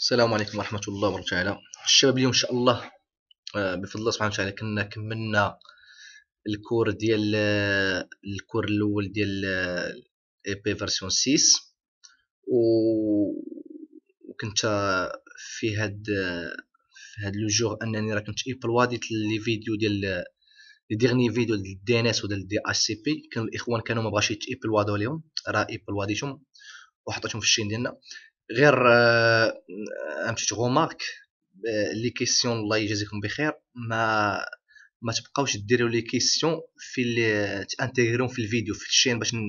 السلام عليكم ورحمة الله وبركاته الشباب اليوم إن شاء الله آه، بفضل الله سبحانه وتعالى كنا كملنا الكور ديال آه، الكور الأول ديال اي بي فيرسيون 6 و وكنت آه، في هاد في هاد لو جور انني راه كنت ايبلواديت لي فيديو ديال لي ديغني فيديو ديال الدي ان اس وديال الدي اتش سي بي كان الاخوان كانوا ما بغاش يتيبلوادو ليهم راه ايبلواديتهم وحطيتهم في الشين ديالنا غير آه، آه، امشي بتيت غومارك لي كيسيون الله يجازيكم بخير ما ما تبقاوش ديروا لي كيسيون في اللي في الفيديو في الشين باش حيت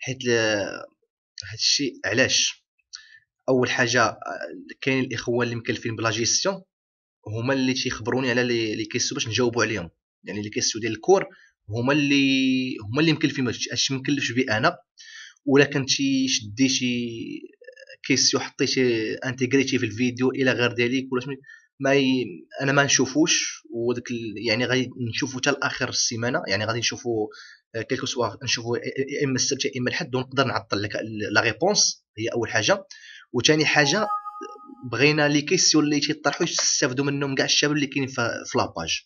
حيت آه، هادشي علاش اول حاجه كاين الاخوان اللي مكلفين بلا جيستيون هما اللي تيخبروني على لي كيسيون باش نجاوبوا عليهم يعني لي كيسيون ديال الكور هما اللي هما اللي مكلفين باش اش مكلفش بيه انا ولا كنتي شدي شي كيسيو يحطي شي انتيغريتي في الفيديو الى غير ذلك ولا ما ي... انا ما نشوفوش وداك ال... يعني غادي نشوفو حتى لاخر السيمانه يعني غادي نشوفو آه، كيلكو سوا نشوفو اما السبت يا اما الحد ونقدر نعطل لك لا ريبونس هي اول حاجه وثاني حاجه بغينا لي كيسيون اللي تيطرحو يستافدو منهم كاع الشباب اللي كاينين في لاباج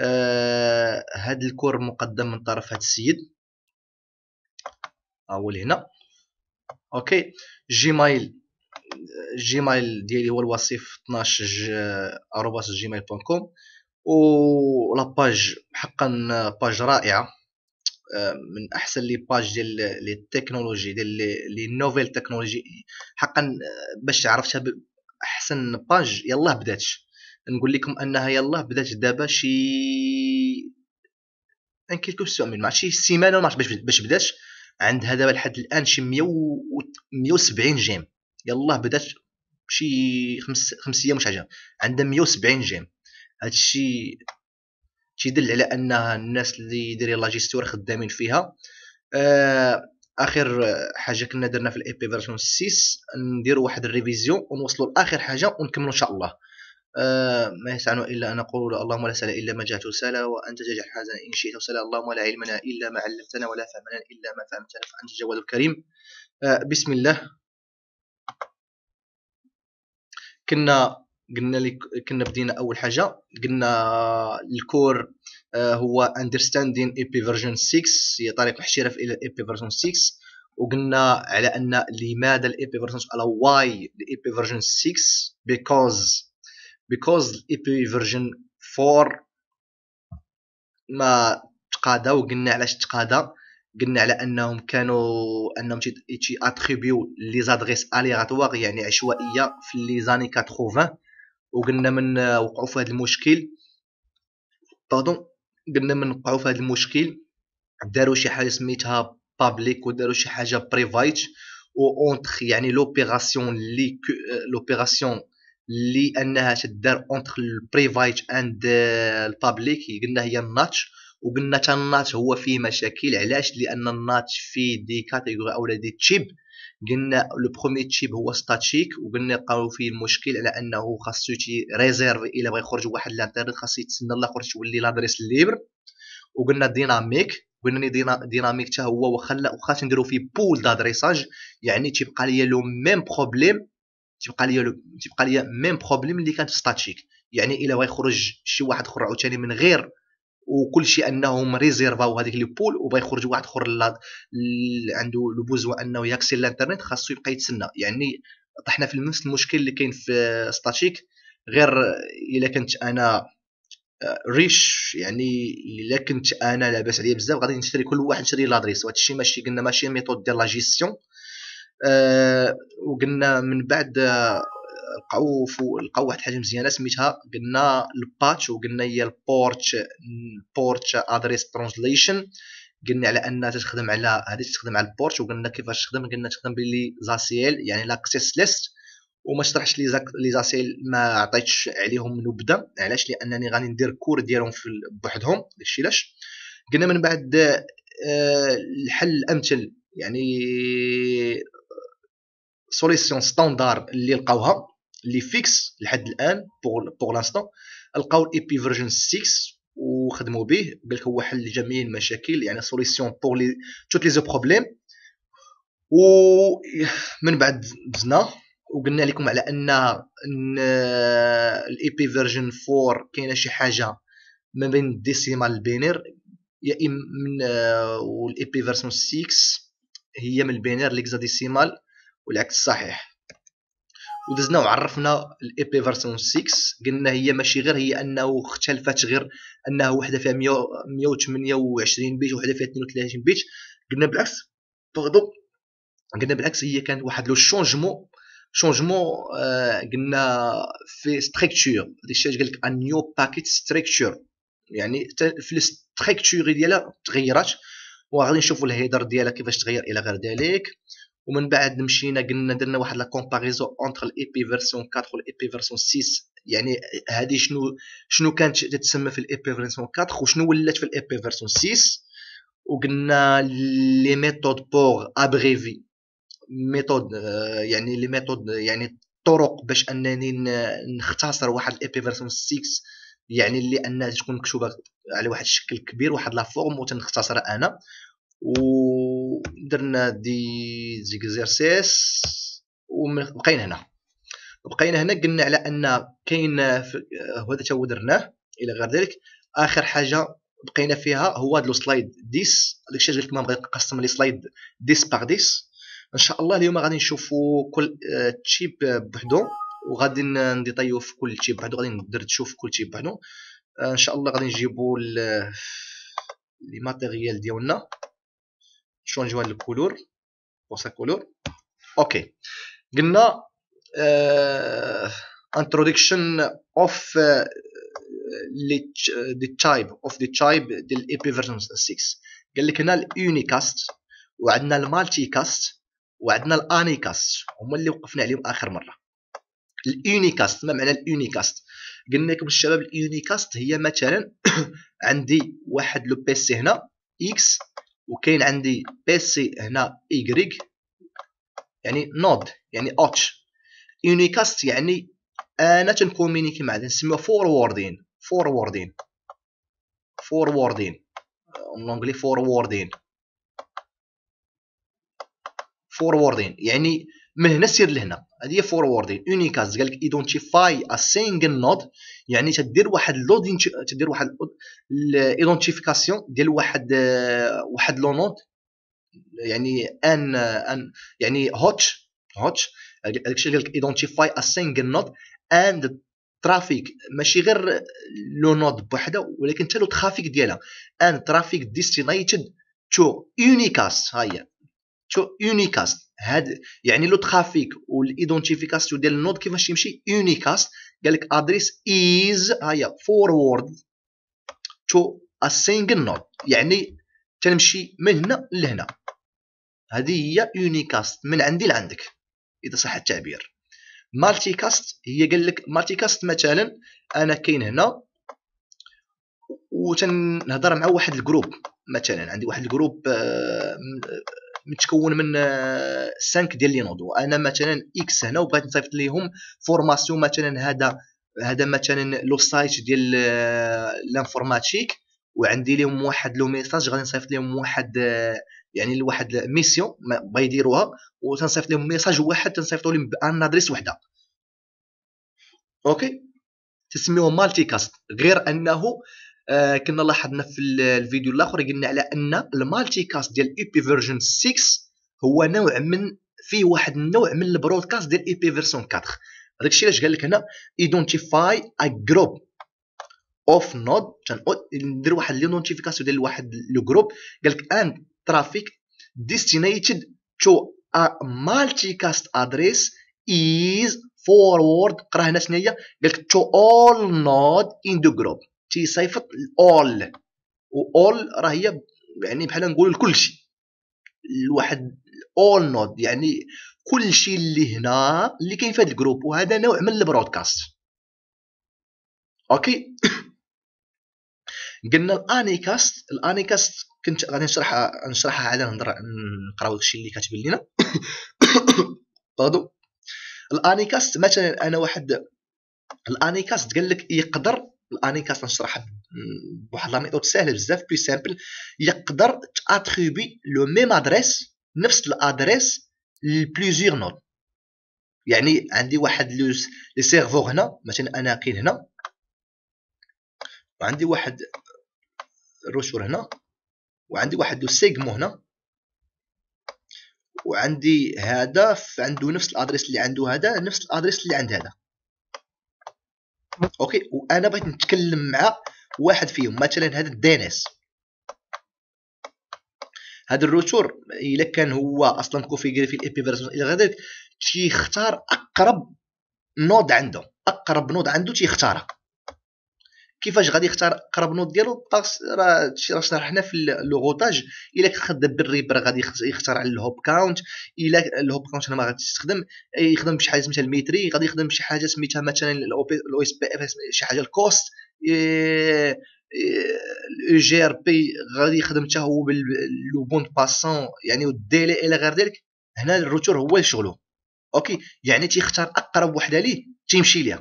آه الكور مقدم من طرف هذا السيد اول هنا اوكي جيمايل جيمايل ديالي هو الوصيف 12 جيمايل بوين كوم و لاباج حقا باج رائعه من احسن لي باج ديال لي تكنولوجي ديال لي نوفيل تكنولوجي حقا باش عرفتها احسن باج يلاه بدات نقول لكم انها يلاه بدات دابا شي ان كيلكو سومين ما سيمانه ما باش باش بدات عندها دابا لحد الان شي 100 170 جيم يلاه بدات شي خمس خمس ايام وش حاجه عندها 170 جيم هادشي تيدل على انها الناس اللي دايرين لاجيستيور خدامين فيها آه اخر حاجه كنا درنا في الاي بي فيرجن 6 نديروا واحد الريفيزيون ونوصلوا لاخر حاجه ونكملوا ان شاء الله آه، ما يسعنا إلا أن نقول اللهم لا سهل إلا ما جاءت سهلا وأنت تجعل حزنا إن شئت سهلا اللهم لا علمنا إلا ما علمتنا ولا فهمنا إلا ما فهمتنا فأنت الجواد الكريم آه، بسم الله كنا قلنا لك كنا بدينا اول حاجه قلنا الكور آه، هو understanding اي version 6 هي طريقه الاحتراف الى اي version 6 وقلنا على ان لماذا الاي version على why الاي version 6 because بيكوز الاي بي فيرجن 4 ما تقاداو وقلنا علاش تقادا قلنا على انهم كانوا انهم تي اتريبيو لي زادريس اليغاتوار يعني عشوائيه في لي زاني 80 وقلنا من وقعوا في هذا المشكل باردون قلنا من وقعوا في هذا المشكل داروا شي حاجه سميتها بابليك وداروا شي حاجه بريفايت و اونتر يعني لوبيراسيون لي لوبيراسيون لانها تدار اونتر البريفايت اند البابليك قلنا هي الناتش وقلنا حتى الناتش هو فيه مشاكل علاش لان الناتش فيه دي كاتيجوري اولا دي تشيب قلنا لو برومي تشيب هو ستاتيك وقلنا لقاو فيه المشكل على انه خاصو تي ريزيرف الا بغى يخرج واحد لانترنت خاصو يتسنى لا تولي لادريس ليبر وقلنا ديناميك قلنا لي ديناميك حتى هو وخا وخا تنديرو فيه بول دادريساج يعني تيبقى ليا لو ميم بروبليم تبقى ليا تبقى ليا ميم بروبليم اللي كانت في ستاتيك يعني الا غيخرج شي واحد اخر عاوتاني من غير وكل شيء انهم ريزيرفاو هذيك لي بول وبغى يخرج واحد اخر عنده لو بوزوا انه ياكسي الانترنت خاصو يبقى يتسنى يعني طحنا في نفس المشكل اللي كاين في ستاتيك غير الا كنت انا ريش آه، يعني الا كنت انا لاباس عليا بزاف غادي نشري كل واحد يشري لادريس وهذا الشيء ماشي قلنا ماشي ميثود ديال لا جيستيون آه، وقلنا من بعد آه، لقاو لقاو واحد الحاجه مزيانه سميتها قلنا الباتش وقلنا هي البورتش بورتش ادريس ترانزليشن قلنا على انها تخدم على هذه تخدم على البورتش وقلنا كيفاش تخدم قلنا تخدم بلي زاسيل يعني لاكسيس ليست وما شرحش لي لي زاسيل ما عطيتش عليهم نبذه علاش لانني غادي ندير كور ديالهم في بوحدهم داكشي علاش قلنا من بعد آه، الحل الامثل يعني سوليسيون ستاندار اللي لقاوها اللي فيكس لحد الان بور لانستون لقاو الاي بي فيرجن 6 وخدموا به قالك هو حل لجميع المشاكل يعني سوليسيون بوغ لي توت لي بروبليم ومن بعد دزنا وقلنا لكم على ان الاي بي فيرجن 4 كاينه شي حاجه ما بين الديسيمال البينير يا من الاي بي فيرجن 6 هي من البينير ليكزاديسيمال والعكس صحيح ودزنا وعرفنا الاي فيرسون 6 قلنا هي ماشي غير هي انه اختلفت غير انه وحده فيها 128 بيت وحده فيها 32 بيت قلنا بالعكس بغضو قلنا بالعكس هي كانت واحد لو شونجمون شونجمون آه، قلنا في ستركتور الشيء قال لك نيو باكيت ستركتور يعني في الستركتور ديالها تغيرات وغادي نشوفوا الهيدر ديالها كيفاش تغير الى غير ذلك ومن بعد مشينا قلنا درنا واحد لا كومباريزون اونتر الاي بي فيرسون 4 والاي بي فيرسون 6 يعني هذه شنو شنو كانت تتسمى في الاي بي فيرسون 4 وشنو ولات في الاي بي فيرسون 6 وقلنا لي ميثود بور ابريفي ميثود يعني لي ميثود يعني طرق باش انني نختصر واحد الاي فيرسون 6 يعني اللي انها تكون مكتوبه على واحد الشكل كبير واحد لا فورم وتنختصرها انا ودرنا دي زيكزيرسيس وبقينا هنا بقينا هنا قلنا على ان كاين هذا تا هو درناه الى غير ذلك اخر حاجه بقينا فيها هو هذا السلايد سلايد 10 داك الشيء اللي كنا بغيت نقسم لي سلايد 10 باغ 10 ان شاء الله اليوم غادي نشوفوا كل آه، تشيب بوحدو وغادي نديطيو في كل تشيب بوحدو غادي ندير تشوف كل تشيب بوحدو ان شاء الله غادي نجيبوا لي ماتيريال ديالنا شونجيو هاد الكولور بور سا كولور اوكي قلنا انتروديكشن اوف دي تايب اوف دي تايب ديال الاي بي فيرجن 6 قال لك هنا الاونيكاست وعندنا المالتي كاست وعندنا الانيكاست هما اللي وقفنا عليهم اخر مره الاونيكاست ما معنى الاونيكاست قلنا لكم الشباب الاونيكاست هي مثلا عندي واحد لو بيسي هنا اكس وكاين عندي بي سي هنا ايغريك يعني نود يعني اتش يونيكاست يعني انا تنكومينيكي مع هذا نسميوه فوروردين فوروردين فوروردين لونجلي فوروردين فوروردين يعني من هنا سير لهنا هذه هي فوروردين اونيكاز قال لك ايدونتيفاي ا سينجل نود يعني تدير واحد لودين تدير واحد ايدونتيفيكاسيون ديال واحد واحد لو نود يعني ان ان يعني هوتش هوتش هذاك الشيء قال لك ايدونتيفاي ا سينجل نود اند ترافيك ماشي غير لو نود بوحده ولكن حتى لو ترافيك ديالها ان ترافيك ديستينيتد تو اونيكاس ها هي شو اونيكاست هاد يعني لو ترافيك والايدونتيفيكاسيون ديال النود كيفاش يمشي اونيكاست قال لك ادريس ايز هيا فورورد تو ا سينجل نود يعني آه، تنمشي من هنا لهنا هذه هي يونيكاست من عندي لعندك اذا صح التعبير مالتي كاست هي قال لك مالتي كاست مثلا انا كاين هنا وتنهضر مع واحد الجروب مثلا عندي واحد الجروب آه، متكون من 5 آه، ديال لي نودو انا مثلا اكس هنا وبغيت نصيفط ليهم فورماسيون مثلا هذا هذا مثلا لو سايت ديال آه، لانفورماتيك وعندي لهم واحد لو ميساج غادي نصيفط لهم واحد آه، يعني لواحد ميسيون بغا يديروها وتنصيفط لهم ميساج واحد تنصيفطو لهم بان ادريس وحده اوكي تسميوه مالتي كاست غير انه آه، كنا لاحظنا في الفيديو الاخر قلنا على ان المالتي كاست ديال اي بي فيرجن 6 هو نوع من فيه واحد النوع من البرودكاست ديال اي بي فيرجن 4 هذاك الشيء علاش قال لك هنا ايدونتيفاي ا جروب اوف نود ندير واحد لونتيفيكاسيون ديال واحد لو جروب قال لك ان ترافيك ديستينيتد تو ا مالتي كاست ادريس از فورورد قرا هنا شنو هي قال لك تو اول نود ان ذا جروب تيصيفط الاول واول راه هي يعني بحال نقول لكلشي الواحد اول نود يعني كلشي اللي هنا اللي كاين في هذا الجروب وهذا نوع من البرودكاست اوكي قلنا الانيكاست الانيكاست كنت غادي نشرحها نشرحها عاد نهضر نقراو داكشي اللي كاتب لينا الانيكاست مثلا انا واحد الانيكاست قال لك يقدر الانيكا نشرحها بواحد لا ميثود ساهل بزاف بلي سامبل يقدر تاتريبي لو ميم ادريس نفس الادريس لبليزيور نود يعني عندي واحد لو سيرفور هنا مثلا انا كاين هنا وعندي واحد الروشور هنا وعندي واحد لو سيغمو هنا وعندي هذا عنده نفس الادريس اللي عنده هذا نفس الادريس اللي عند هذا اوكي وانا بغيت نتكلم مع واحد فيهم مثلا هذا الدينيس هذا الروتور الا كان هو اصلا كونفيغري في الاي فيرسون الى غير ذلك تيختار اقرب نود عنده اقرب نود عنده تيختارها كيفاش غادي يختار اقرب نوت ديالو باس راه راه شرحنا في لوغوتاج الا كتخدم بالريبر غادي يختار على الهوب كاونت الا الهوب كاونت ما غاتستخدم يخدم بشي حاجه سميتها الميتري غادي يخدم بشي حاجه سميتها مثلا الاو اس بي اف شي حاجه الكوست إيه، إيه، الاو جي ار بي غادي يخدم حتى هو باللو بون باسون يعني والديلي الى غير ذلك هنا الروتور هو اللي شغله اوكي يعني تيختار اقرب وحده ليه تيمشي ليها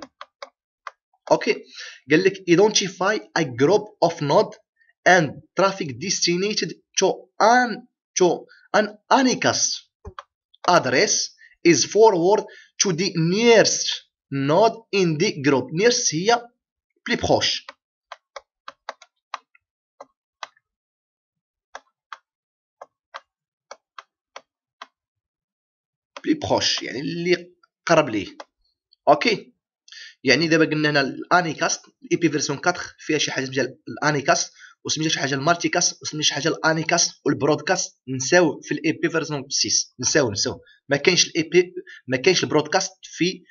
اوكي قال لك identify a group of node and traffic destined to an to an unicast address is forward to the nearest node in the group nearest هي بلي بروش بلي بروش يعني اللي قرب ليه اوكي يعني دابا قلنا هنا كاست الاي بي فيرسون 4 فيها شي حاجه ديال الاني كاست وسميتها شي حاجه كاست وسميتها شي حاجه الانيكاست والبرودكاست نساو في الاي بي فيرسون 6 نساو نساو ما كاينش الاي بي ما كاينش البرودكاست في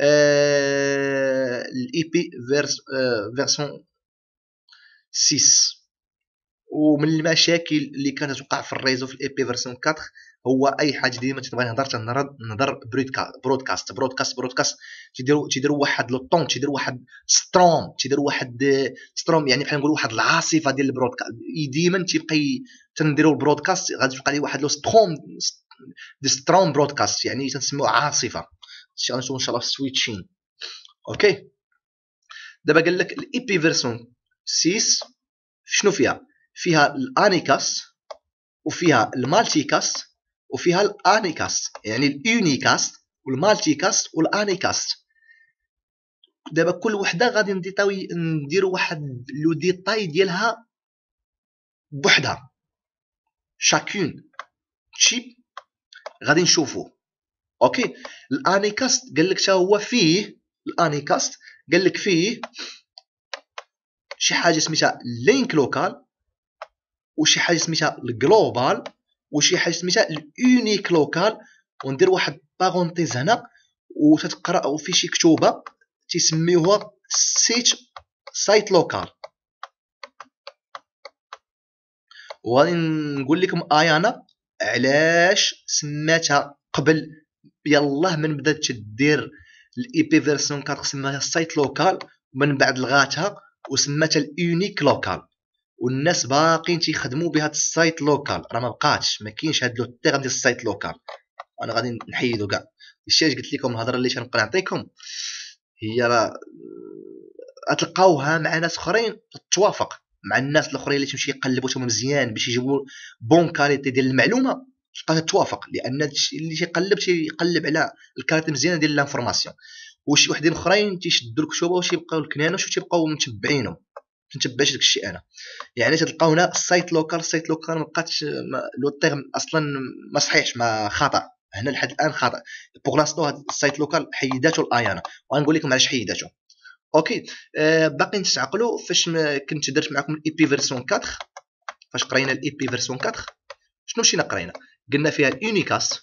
آه، الاي بي فيرسون آه، 6 ومن المشاكل اللي كانت توقع في الريزو في الاي بي فيرسون 4 هو اي حاجه ديما تنبغي نهضر تنهضر نهضر برودكاست برودكاست برودكاست تيديروا تيديروا واحد لو طون تيديروا واحد ستروم تيديروا واحد ستروم يعني بحال نقولوا واحد العاصفه ديال البرودكاست ديما تيبقى تنديروا البرودكاست غادي تبقى لي واحد لو ستروم دي ستروم برودكاست يعني تنسموه عاصفه ان شاء الله سويتشين اوكي دابا قال لك الاي بي فيرسون 6 شنو فيها فيها الانيكاس وفيها المالتيكاس وفيها الانيكاست يعني اليونيكاست والمالتي كاست والانيكاست دابا كل وحده غادي نديطاوي نديرو واحد لو ديتاي ديالها بوحدها شاكون تشيب غادي نشوفو اوكي الانيكاست قال لك هو فيه الانيكاست قال لك فيه شي حاجه سميتها لينك لوكال وشي حاجه سميتها الجلوبال وشي حاجه سميتها الاونيك لوكال وندير واحد بارونتيز هنا وتتقرا وفي شي كتوبه تيسميوها سيت سايت لوكال وغادي نقول لكم ايانا علاش سماتها قبل يلاه من بدات تدير الاي بي فيرسيون 4 سماتها سايت لوكال ومن بعد لغاتها وسماتها الاونيك لوكال والناس باقيين تيخدموا بهاد السايت لوكال راه ما بقاتش ما كاينش هاد لو تيغ ديال السايت لوكال انا غادي نحيدو كاع الشيء اللي قلت لكم الهضره اللي كنبقى نعطيكم هي راه غتلقاوها آه، مع ناس اخرين تتوافق مع الناس الاخرين اللي تمشي يقلبوا مزيان باش يجيبوا بون كاليتي ديال المعلومه تلقاها تتوافق لان اللي تيقلب تيقلب على الكاليتي مزيانه ديال لانفورماسيون وشي وحدين اخرين تيشدوا الكشوبه وتيبقاو الكنانه تيبقاو متبعينهم تنتبعش داك الشيء انا يعني تلقاو هنا السايت لوكال السايت لوكال ما بقاتش لو تيرم اصلا ما صحيحش ما خطا هنا لحد الان خطا بوغ لاستو هاد السايت لوكال حيداتو الايانا وغنقول لكم علاش حيداتو اوكي آه باقي نتعقلوا فاش كنت درت معكم الاي بي فيرسون 4 فاش قرينا الاي بي فيرسون 4 شنو مشينا قرينا قلنا فيها اليونيكاست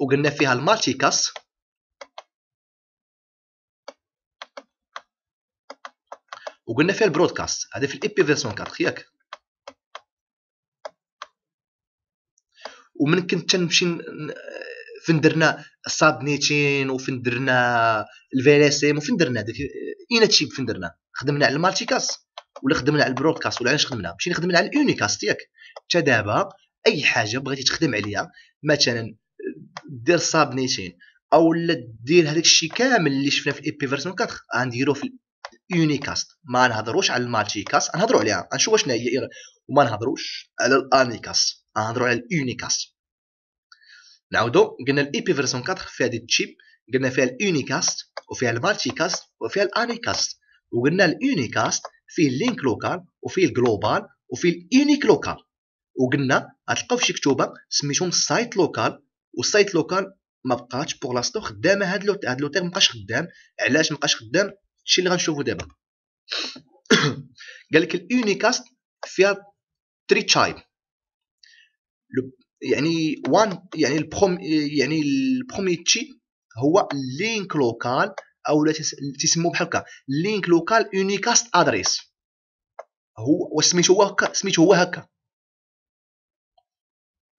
وقلنا فيها المالتيكاس وقلنا فيها البرودكاست هذا في الاي بي فيرسون 4 ياك ومن كنت تنمشي فين درنا نيتين وفين درنا ام وفين درنا اين هادشي فين درنا خدمنا على كاس ولا خدمنا على البرودكاست ولا علاش خدمنا مشينا خدمنا على الاونيكاست ياك حتى دابا اي حاجه بغيتي تخدم عليها مثلا دير نيتين او لا دير هذاك الشيء كامل اللي شفنا في الاي بي فيرسون 4 غنديرو في يونيكاست ما نهضروش على المالتيكاس نهضروا عليها نشوفوا واش هي وما نهضروش على الانيكاست نهضروا على اليونيكاس نعاودو قلنا الاي بي فيرسون 4 فيها دي تشيب قلنا فيها اليونيكاست وفيها المالتيكاست وفيها الانيكاست وقلنا اليونيكاست فيه اللينك لوكال وفيه الجلوبال وفيه اليونيك لوكال وقلنا غتلقاو شي كتوبه سميتهم سايت لوكال والسايت لوكال ما بقاتش بوغ لاستو خدامه هاد لو هاد لو تيرم مابقاش خدام علاش مابقاش خدام الشيء اللي غنشوفو دابا قال لك اليونيكاست فيها تري تشايب يعني وان يعني البروم يعني البرومي تشيب هو لينك لوكال او تسموه بحال هكا لينك لوكال يونيكاست ادريس هو وسميتو هو هكا سميتو هو هكا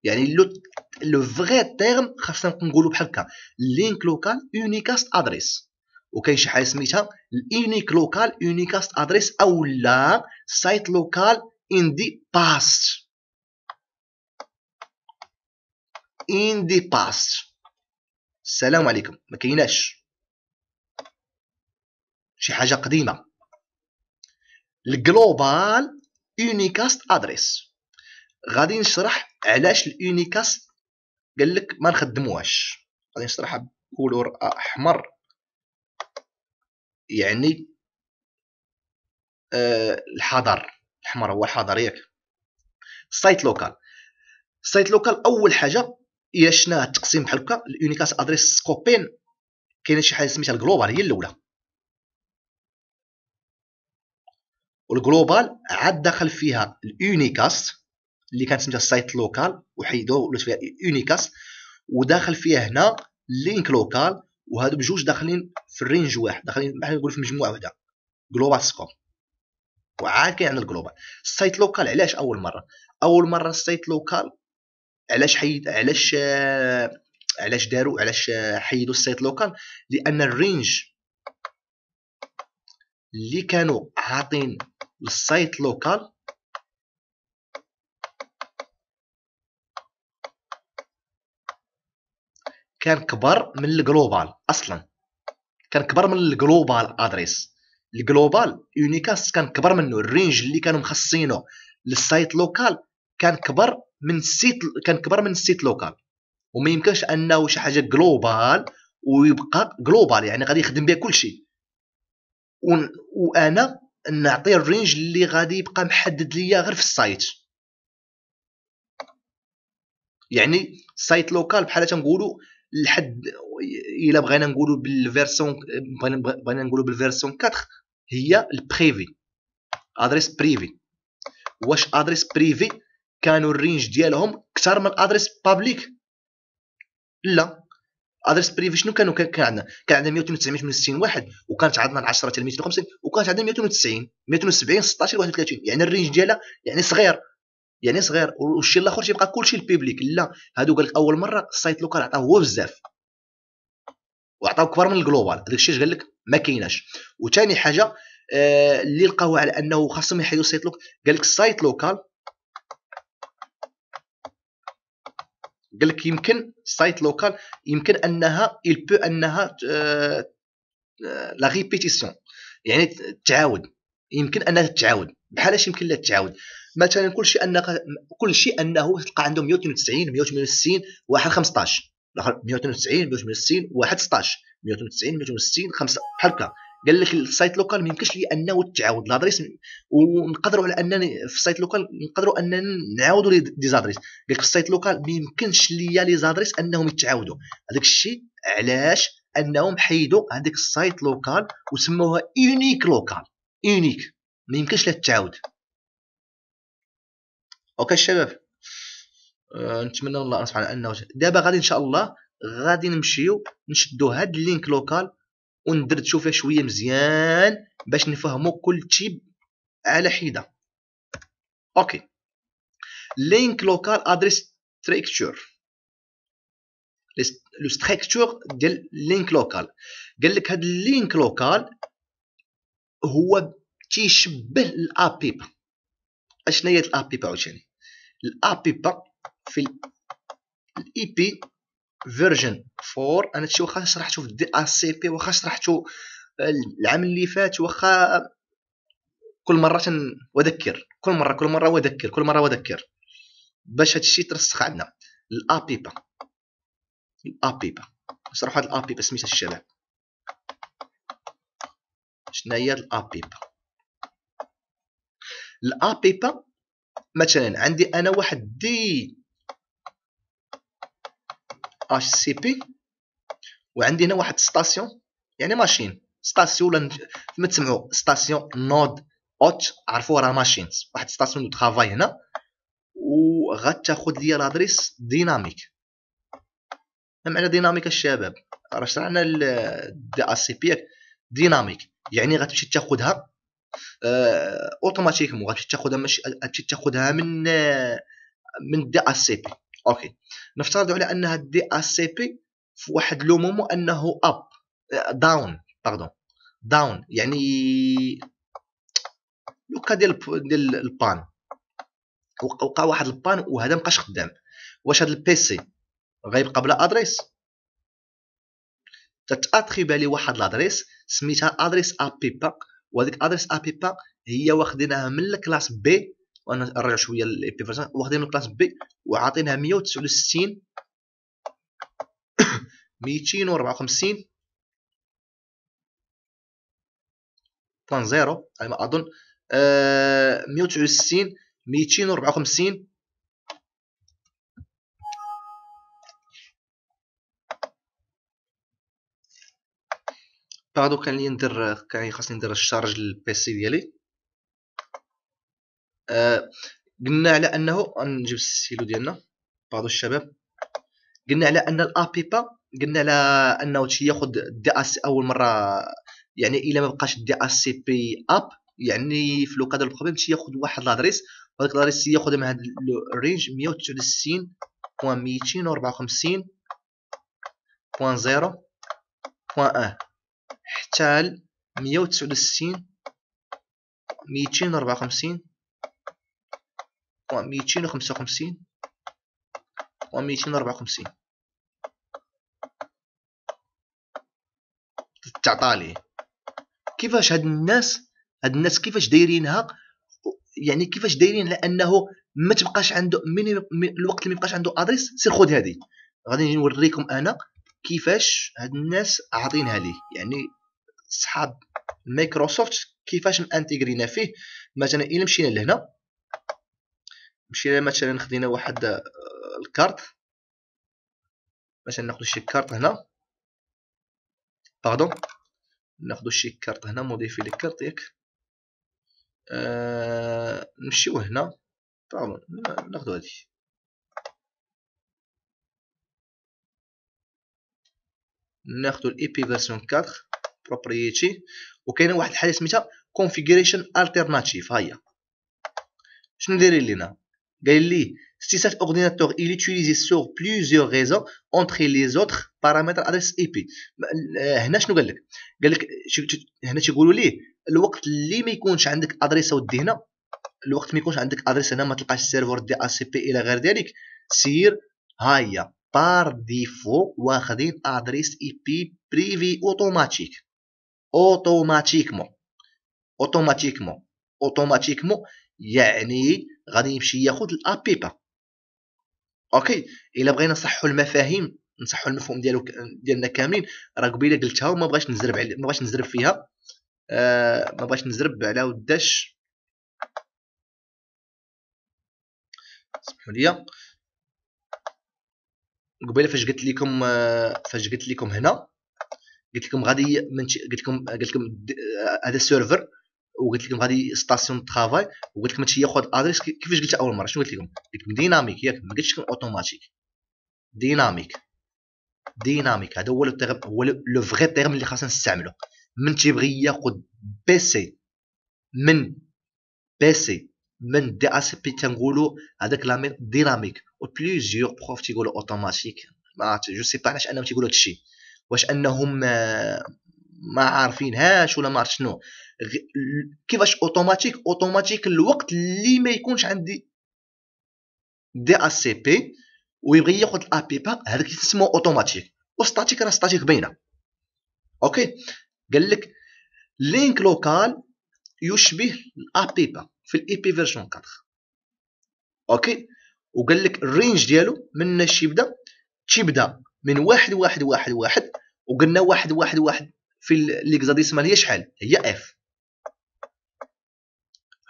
يعني لو لو فغي تيرم خاصنا نقولو بحال هكا لينك لوكال يونيكاست ادريس شي حاجه سميتها الانيك لوكال يونيكاست ادريس او لا سايت لوكال ان دي باست ان دي باست السلام عليكم ما كايناش شي حاجه قديمه الجلوبال يونيكاست ادريس غادي نشرح علاش اليونيكاست قال لك ما نخدموهاش غادي نشرحها بكولور احمر يعني آه، الحضر الحمر هو الحضر ياك سايت لوكال سايت لوكال اول حاجه هي شنا التقسيم بحال هكا اليونيكاس ادريس سكوبين كاينه شي حاجه سميتها الجلوبال هي الاولى والجلوبال عاد دخل فيها اليونيكاس اللي كانت سميتها السايت لوكال وحيدوه ولات فيها يونيكاس وداخل فيها هنا لينك لوكال وهادو بجوج داخلين في الرينج واحد داخلين بحال نقول في مجموعه واحده جلوبال سكوب وعاد عندنا الجلوبال السايت لوكال علاش اول مره اول مره السايت لوكال علاش حيد علاش علاش داروا علاش حيدوا السايت لوكال لان الرينج اللي كانوا عاطين للسايت لوكال كان كبر من الجلوبال اصلا كان كبر من الجلوبال ادريس الجلوبال يونيكاس كان كبر منه الرينج اللي كانوا مخصصينه للسايت لوكال كان كبر من السيت كان كبر من السيت لوكال وما يمكنش انه شي حاجه جلوبال ويبقى جلوبال يعني غادي يخدم بها كل شيء وانا نعطي الرينج اللي غادي يبقى محدد ليا غير في السايت يعني سايت لوكال بحال تنقولوا لحد الا بغينا نقولوا بالفيرسون بغينا نقولوا بالفيرسون 4 هي البريفي ادريس بريفي واش ادريس بريفي كانوا الرينج ديالهم اكثر من ادريس بابليك لا ادريس بريفي شنو كانوا كان عندنا كان عندنا 168 واحد وكانت عندنا 10 تلميذ 250 وكانت عندنا 290 270 16 31 يعني الرينج ديالها يعني صغير يعني صغير والشيء الاخر تيبقى كلشي البيبليك لا هادو قال لك اول مره السايت لوكال عطاه هو بزاف وعطاو كبار من الجلوبال هذاك الشيء قال لك ما كايناش وثاني حاجه آه اللي لقاو على انه خاصهم يحيدوا السايت لوك قال لك السايت لوكال قال لك يمكن السايت لوكال يمكن انها il peut انها لا آه، ريبيتيسيون يعني تعاود يمكن انها تتعاود بحالاش يمكن لا تعاود مثلا كل شيء انك كل شيء انه تلقى عنده 192 168 واحد 15 الاخر 192 168 واحد 16 192 168 5 بحال هكا قال لك السايت لوكال ما يمكنش لي انه تعاود لادريس ونقدروا على انني في السايت لوكال نقدروا اننا نعاودوا لي دي زادريس قال لك في السايت لوكال ما يمكنش ليا لي زادريس انهم يتعاودوا هذاك الشيء علاش انهم حيدوا هذيك السايت لوكال وسموها يونيك لوكال يونيك ما يمكنش لها تعاود اوكي الشباب نتمنى آه، نتمنى الله سبحانه انه دابا غادي ان شاء الله غادي نمشيو نشدو هاد اللينك لوكال وندردشو فيه شويه مزيان باش نفهمو كل تيب على حده اوكي لينك لوكال ادريس ستركتشر لو ستخيكتور ديال لينك لوكال قال لك هاد اللينك لوكال هو تيشبه الابيب اشنو هي الابيب عاوتاني الابيبا في الاي بي فيرجن 4 انا هادشي واخا شرحته في الدي ا سي بي واخا شرحته آه، العام اللي فات واخا كل مره وذكر كل مره كل مره وذكر كل مره وذكر باش هادشي ترسخ عندنا الابيبا الابيبا نشرح هاد الابيبا سميتها الشباب شناهي هاد الابيبا الابيبا مثلا عندي انا واحد دي اش سي بي وعندي هنا واحد ستاسيون يعني ماشين ستاسيون ولا كما تسمعوا ستاسيون نود اوت عرفوا راه ماشين واحد ستاسيون دو ترافاي هنا وغتاخذ ليا لادريس ديناميك ما معنى ديناميك الشباب راه شرحنا دي اس سي بي ديناميك يعني غتمشي تاخدها اوتوماتيكمون آه، غتمشي تاخذها ماشي غتمشي تاخذها من آه، من دي ا سي بي اوكي نفترضوا على انها دي ا سي بي في واحد لو انه اب داون باردون داون يعني لوكا ديال ديال البان وقع واحد البان وهذا مابقاش خدام واش هذا البيسي غيبقى بلا ادريس تتاتريبي ليه واحد لادريس سميتها ادريس باك وهذيك ادريس بي با هي واخدينها من الكلاس بي وانا نرجع شويه للابي فيرجن واخدين من الكلاس بي وعاطينها 169 254 طن زيرو على ما اظن 169 آه، 254 بعدو طيب، كان لي ندير كان خاصني ندير الشارج للبيسي ديالي آه، قلنا على انه نجيب السيلو ديالنا بعض الشباب قلنا على ان الابيبا قلنا على انه ياخذ الدي اس اول مره يعني الا ما بقاش الدي اس سي بي اب يعني في لو لوكاد البروبليم ياخذ واحد لادريس وهاديك لادريس ياخذ من هذا الرينج 169 بوان حتى ل 169 254 و 255 و 254 تعطى ليه كيفاش هاد الناس هاد الناس كيفاش دايرينها يعني كيفاش دايرين لانه ما تبقاش عنده من الوقت اللي ما يبقاش عنده ادريس سير خذ هذه غادي نوريكم انا كيفاش هاد الناس عاطينها ليه يعني صحاب مايكروسوفت كيفاش مانتيغرينا فيه مثلا الى مشينا لهنا مشينا مثلا خدينا واحد آه، الكارت مثلا ناخذ شي كارت هنا باردون ناخذ شي كارت هنا موديفي لي كارت ياك آه نمشيو هنا باردون ناخذ هادي ناخذ الاي بي فيرسيون 4 بروبريتي وكاينه واحد الحاجه سميتها كونفيغوريشن التيرناتيف هيا شنو دايرين لينا قال لي سي سات اورديناتور اي est سور sur plusieurs اونتري لي زوتر بارامتر ادريس اي بي هنا شنو قال لك قال لك هنا تيقولوا ليه الوقت اللي ما يكونش عندك ادريسه ودي هنا الوقت ما يكونش عندك ادريس هنا ما تلقاش السيرفر دي اس سي بي الى غير ذلك سير هايا بار ديفو واخدين ادريس اي بي بريفي اوتوماتيك اوتوماتيكمون اوتوماتيكمون اوتوماتيكمون يعني غادي يمشي ياخذ الابيبا اوكي الا بغينا نصحوا المفاهيم نصحوا المفهوم ديالو ديالنا كاملين راه قبيله قلتها وما بغاش نزرب علي ما بغاش نزرب فيها آه ما بغاش نزرب على وداش سمحوا لي قبيله فاش قلت لكم آه، فاش قلت لكم هنا قلت لكم غادي منش... قلت لكم قلت لكم هذا السيرفر وقلت لكم غادي ستاسيون ترافاي وقلت لكم هادشي ياخذ ادريس كيفاش قلت اول مره شنو قلت لكم قلت لكم ديناميك ياك ما قلتش لكم اوتوماتيك ديناميك ديناميك هذا هو هو لو فغي تيرم اللي خاصنا نستعملو من تيبغي ياخذ بيسي من بيسي من دي اس بي تنقولوا هذاك لامين ديناميك و بليزيور بروف تيقولوا اوتوماتيك ما عرفتش جو سي با علاش انهم تيقولوا هادشي واش انهم آه، ما عارفينهاش ولا ما عرفت شنو كيفاش اوتوماتيك اوتوماتيك الوقت اللي ما يكونش عندي دي ا سي بي ويبغي ياخذ الابي با هذاك تسمو اوتوماتيك وستاتيك راه ستاتيك باينه اوكي قال لك لينك لوكال يشبه الابي با في الاي بي فيرجن 4 اوكي وقال لك الرينج ديالو من شي يبدا تيبدا من واحد واحد واحد واحد وقلنا واحد واحد واحد في الليكزاديسمال هي شحال هي اف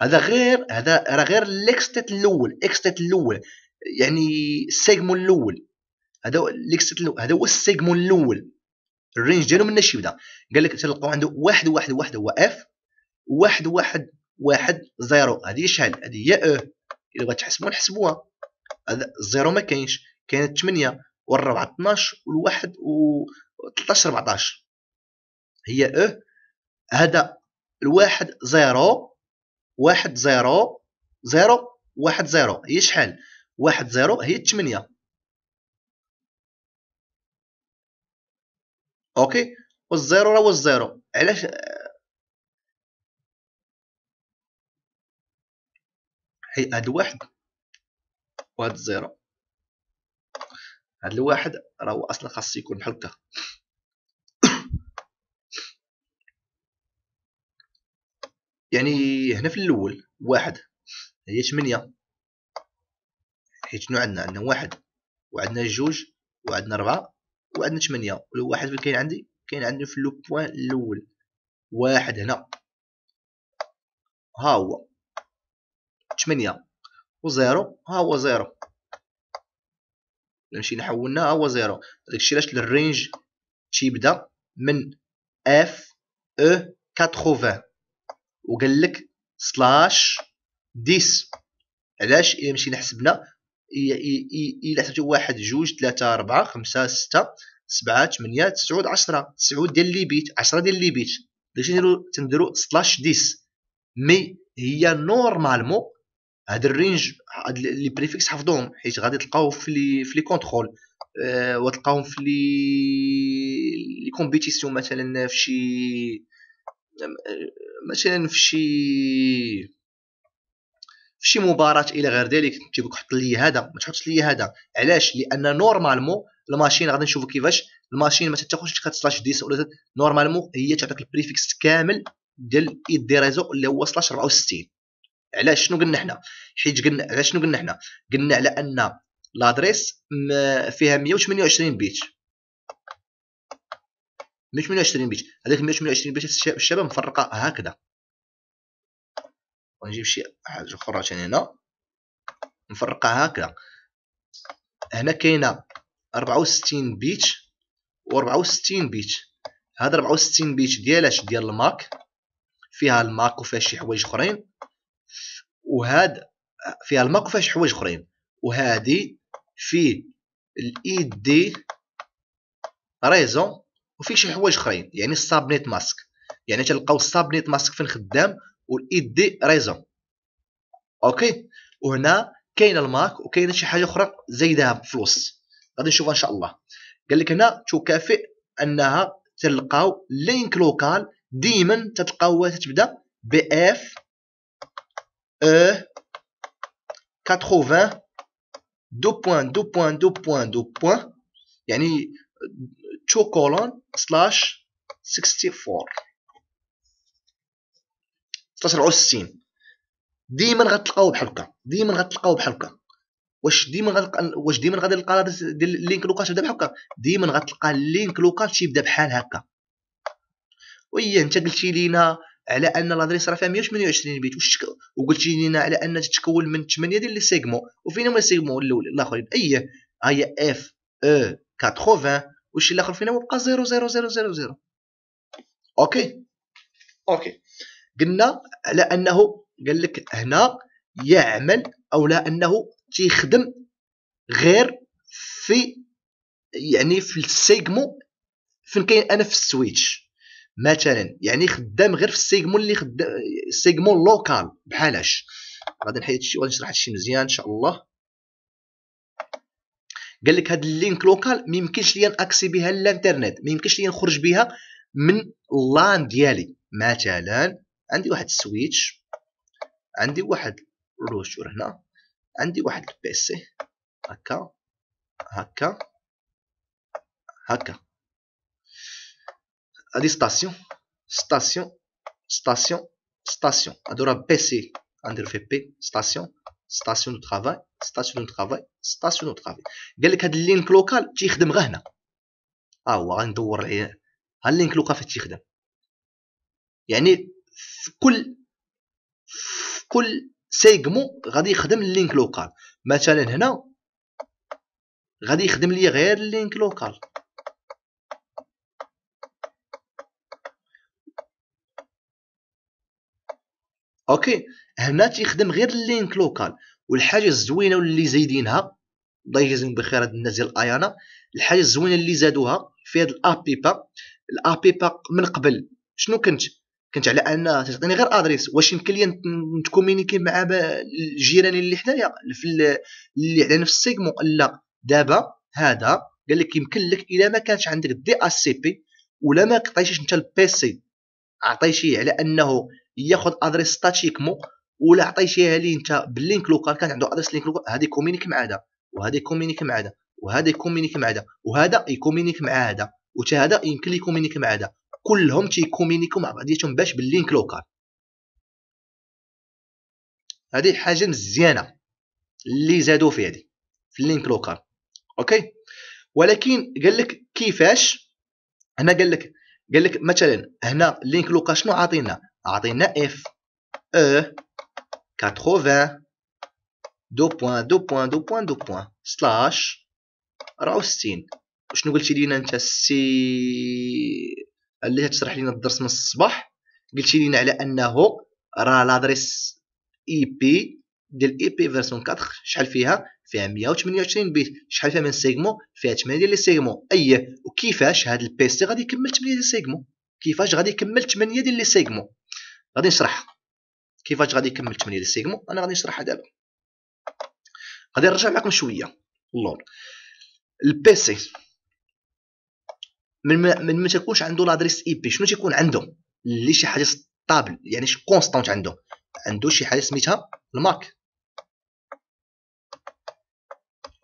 هذا غير هذا راه غير الاكستيت الاول اكستيت الاول يعني السيغمون الاول هذا الاكستيت الاول هذا هو السيغمون الاول الرينج ديالو من شي يبدا قال لك تلقاو عنده واحد واحد واحد هو اف واحد واحد واحد زيرو هذه شحال هذه هي او e. الا بغيت تحسبوا نحسبوها هذا الزيرو ما كاينش كاين 8 والربعة 12 والواحد و 13 14 هي او هذا الواحد زيرو واحد زيرو زيرو واحد زيرو هي شحال واحد زيرو هي 8 اوكي والزيرو راه الزيرو علاش هي هاد واحد وهاد زيرو هذا الواحد راه هو اصلا خاص يكون بحال هكا يعني هنا في الاول واحد هي 8 حيت شنو عندنا عندنا واحد وعندنا جوج وعندنا ربعة وعندنا 8 والواحد فين كاين عندي كاين عندي في لو بوين الاول واحد هنا ها هو 8 وزيرو ها هو زيرو داكشي يعني نحولنا هو زيرو داكشي علاش الرينج تيبدا من اف او 80 وقال لك سلاش 10 علاش الى مشينا حسبنا الى حسبتو واحد جوج ثلاثة أربعة خمسة ستة سبعة ثمانية تسعود عشرة تسعود ديال لي بيت عشرة ديال لي بيت داكشي نديرو تنديرو سلاش 10 مي هي نورمالمون هاد الرينج هاد لي بريفيكس حفظوهم حيت غادي تلقاوهم في لي في لي كونترول أه وتلقاوهم في لي لي كومبيتيسيون مثلا في شي مثلا في شي في شي مباراه الى غير ذلك تيقولك حط لي هذا ما تحطش لي هذا علاش لان نورمالمون الماشين غادي نشوفو كيفاش الماشين ما تاخذش سلاش ديس ولا نورمالمون هي تعطيك البريفيكس كامل ديال ريزو اللي هو سلاش 64 علاش شنو قلنا حنا حيت قلنا علاش شنو قلنا حنا قلنا على ان لادريس فيها 128 بيت 128 بيت هذيك 128 بيت الشبه مفرقه هكذا ونجيب شي حاجه اخرى ثاني هنا مفرقه هكذا هنا كاينه 64 بيت و64 بيت هاد 64 بيت ديال اش ديال الماك فيها الماك وفيها شي حوايج اخرين وهاد فيها الماك وفيها حوايج اخرين وهادي فيه الاي دي ريزون وفيه شي حوايج اخرين يعني السابنيت ماسك يعني تلقاو السابنيت ماسك فين خدام والاي دي ريزون اوكي وهنا كاين الماك وكاينه شي حاجه اخرى زايده في الوسط غادي نشوفها ان شاء الله قال لك هنا تكافئ انها تلقاو لينك لوكال ديما تتلقاوها تتبدا بي اف E, 80, دو بوان دو بوان دو بوان دو بوان يعني تو كولون سلاش 64 16 60 ديما غتلقاو بحال هكا ديما غتلقاو بحال هكا واش ديما غتلقى واش ديما غادي نلقى ديال اللينك لوكال تبدا بحال هكا ديما غتلقى اللينك لوكال تيبدا بحال هكا وهي انت قلتي لينا على ان لادريس راه فيها 128 بيت وش وقلت لينا على ان تتكون من 8 ديال لي سيغمون وفين هما السيغمون الاول الاخرين ايه هي اف او 80 وش الاخر فينا بقى 0 0 0 0 0 اوكي اوكي قلنا على انه قال لك هنا يعمل او لا انه تيخدم غير في يعني في السيغمون فين كاين انا في السويتش مثلا يعني خدام غير في السيغمون اللي خدام السيغمون لوكال بحالاش غادي نحيد هادشي وغادي نشرح هادشي مزيان ان شاء الله قال لك هاد اللينك لوكال ما يمكنش ليا ناكسي بها للانترنيت ما يمكنش ليا نخرج بها من اللان ديالي مثلا عندي واحد السويتش عندي واحد الروتور هنا عندي واحد البيسي هكا هكا هكا هذه ستاسيون ستاسيون ستاسيون ستاسيون هادو راه بي سي غندير في بي ستاسيون ستاسيون دو ترافاي ستاسيون دو ترافاي ستاسيون دو ترافاي قال لك هاد اللينك لوكال تيخدم غا هنا ها هو غندور عليه ها اللينك لوكال فاش تيخدم يعني في كل في كل سيجمون غادي يخدم اللينك لوكال مثلا هنا غادي يخدم لي غير اللينك لوكال اوكي هنا تيخدم غير اللينك لوكال والحاجه الزوينه واللي زايدينها الله يجازيهم بخير هاد الناس ديال ايانا الحاجه الزوينه اللي زادوها في هاد الابي با من قبل شنو كنت كنت على ان تعطيني غير ادريس واش يمكن لي نتكومينيكي مع الجيران اللي حدايا في اللي على نفس السيغمون لا دابا هذا قال لك يمكن لك الا ما كانش عندك دي اس سي بي ولا ما قطيتيش انت البي سي عطيتيه على انه ياخذ ادريس مو ولا عطيتيها لي انت باللينك لوكال كان عنده ادريس لينك لوكال هذه كومينيك مع هذا وهذه كومينيك مع هذا وهذا يكومينيك مع هذا وهذا يكومينيك مع هذا وتا هذا يمكن يكومينيك مع هذا كلهم تيكومينيكو مع بعضياتهم باش باللينك لوكال هذه حاجه مزيانه اللي زادوا في هذه في اللينك لوكال اوكي ولكن قال لك كيفاش هنا قال لك قال لك مثلا هنا اللينك لوكال شنو عاطينا أعطينا F E 80 دو بوان دو بوان دو بوان دو بوان سلاش ستين وشنو قلتي لينا انت سي اللي تشرح لينا الدرس من الصباح قلتي لينا على انه راه لادريس اي e بي ديال اي بي فيرسون 4 شحال فيها فيها 128 بيت شحال فيها من سيغمون فيها 8 ديال لي سيغمون اي وكيفاش هاد البيسي غادي يكمل 8 ديال سيغمون كيفاش غادي يكمل 8 ديال لي سيغمون غادي نشرح كيفاش غادي يكمل 8 ديال سيغمون انا غادي نشرحها دابا غادي نرجع معكم شويه اللور البيسي من ما, من ما تكونش عنده لادريس اي e بي شنو تيكون عنده اللي شي حاجه طابل يعني شي كونستانت عنده عنده شي حاجه سميتها الماك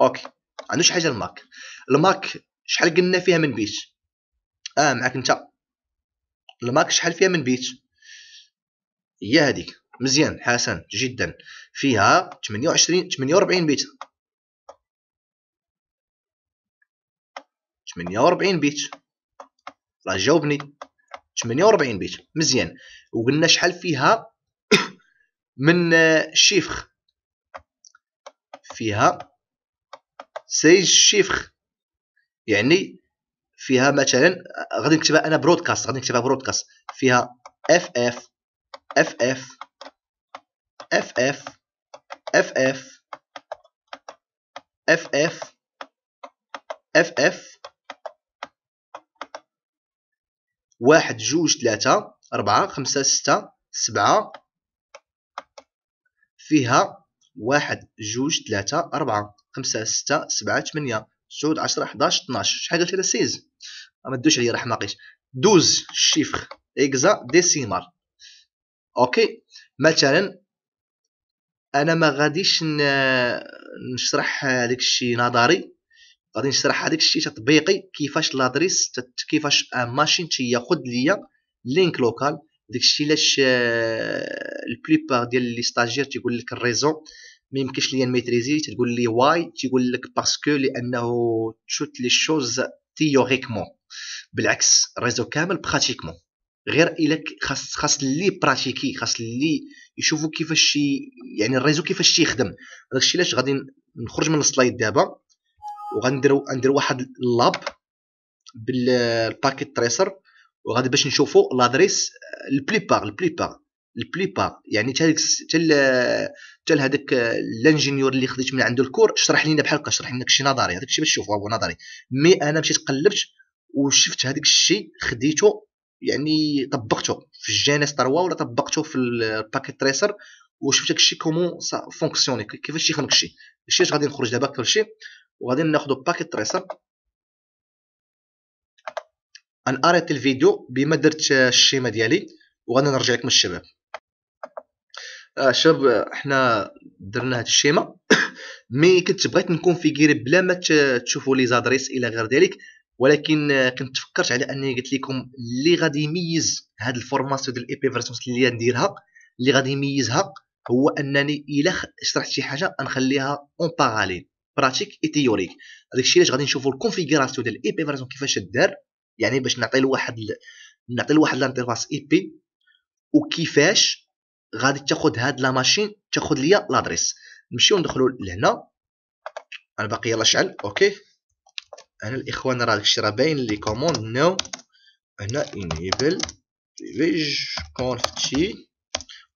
اوكي عنده شي حاجه الماك الماك شحال قلنا فيها من بيت اه معاك انت الماك شحال فيها من بيت هي هذيك مزيان حسن جدا فيها 28 48 بيت 48 بيت راه جاوبني 48 بيت مزيان وقلنا شحال فيها من شيفخ فيها سيج شيفخ يعني فيها مثلا غادي نكتبها انا برودكاست غادي نكتبها برودكاست فيها اف اف FF FF FF FF FF واحد جوج ثلاثة أربعة خمسة ستة سبعة فيها واحد جوج ثلاثة أربعة خمسة ستة سبعة ثمانية تسعود عشرة حداش طناش شحال درت لها سيز ما تدوش عليا راه حماقيش دوز شيفخ اكزا ديسيمال اوكي مثلا انا ما غاديش نشرح هذاك الشيء نظري غادي نشرح هذاك الشيء تطبيقي كيفاش لادريس كيفاش ماشين تياخذ ليا لينك لوكال داكشي علاش آه، البليبار ديال لي ستاجير تيقول لك الريزون ما يمكنش ليا نميتريزي تقول لي واي تيقول لك باسكو لانه تشوت لي شوز تيوريكمون بالعكس الريزو كامل براتيكمون غير الا خاص خاص اللي براتيكي خاص اللي يشوفوا كيفاش شي يعني الريزو كيفاش يخدم هذاك الشيء علاش غادي نخرج من السلايد دابا وغندير ندير واحد اللاب بالباكيت تريسر وغادي باش نشوفوا لادريس بار البلي بار يعني حتى هذيك حتى هذاك الانجينيور اللي خديت من عنده الكور شرح لينا بحال هكا شرح لنا شي نظري هذاك الشيء باش تشوفه هو نظري مي انا مشيت قلبت وشفت هذاك الشيء خديته يعني طبقته في الجينيس 3 ولا طبقته في الباكيت تريسر وشفت داكشي كومون سا فونكسيوني كيفاش تيخدم داكشي الشيء اش غادي نخرج دابا كلشي وغادي ناخذ باكيت تريسر اريت الفيديو بما درت الشيمه ديالي وغادي نرجع لكم آه الشباب الشباب حنا درنا هاد الشيمه مي كنت بغيت نكونفيغيري بلا ما تشوفوا لي زادريس الى غير ذلك ولكن كنت تفكرت على اني قلت لكم اللي غادي يميز هذا الفورماسيون ديال الاي بي فيرسون اللي نديرها اللي غادي يميزها هو انني الا شرحت شي حاجه نخليها اون باراليل براتيك اي تيوريك هذاك الشيء علاش غادي نشوفوا الكونفيغوراسيون ديال الاي بي فيرسون كيفاش دار يعني باش نعطي لواحد نعطي لواحد لانترفاس اي بي وكيفاش غادي تاخذ هاد لا ماشين تاخذ ليا لادريس نمشيو ندخلوا لهنا انا باقي يلاه شعل اوكي هنا الاخوان راه داكشي راه باين لي كوموند نو هنا انيبل بريفيج كونفتي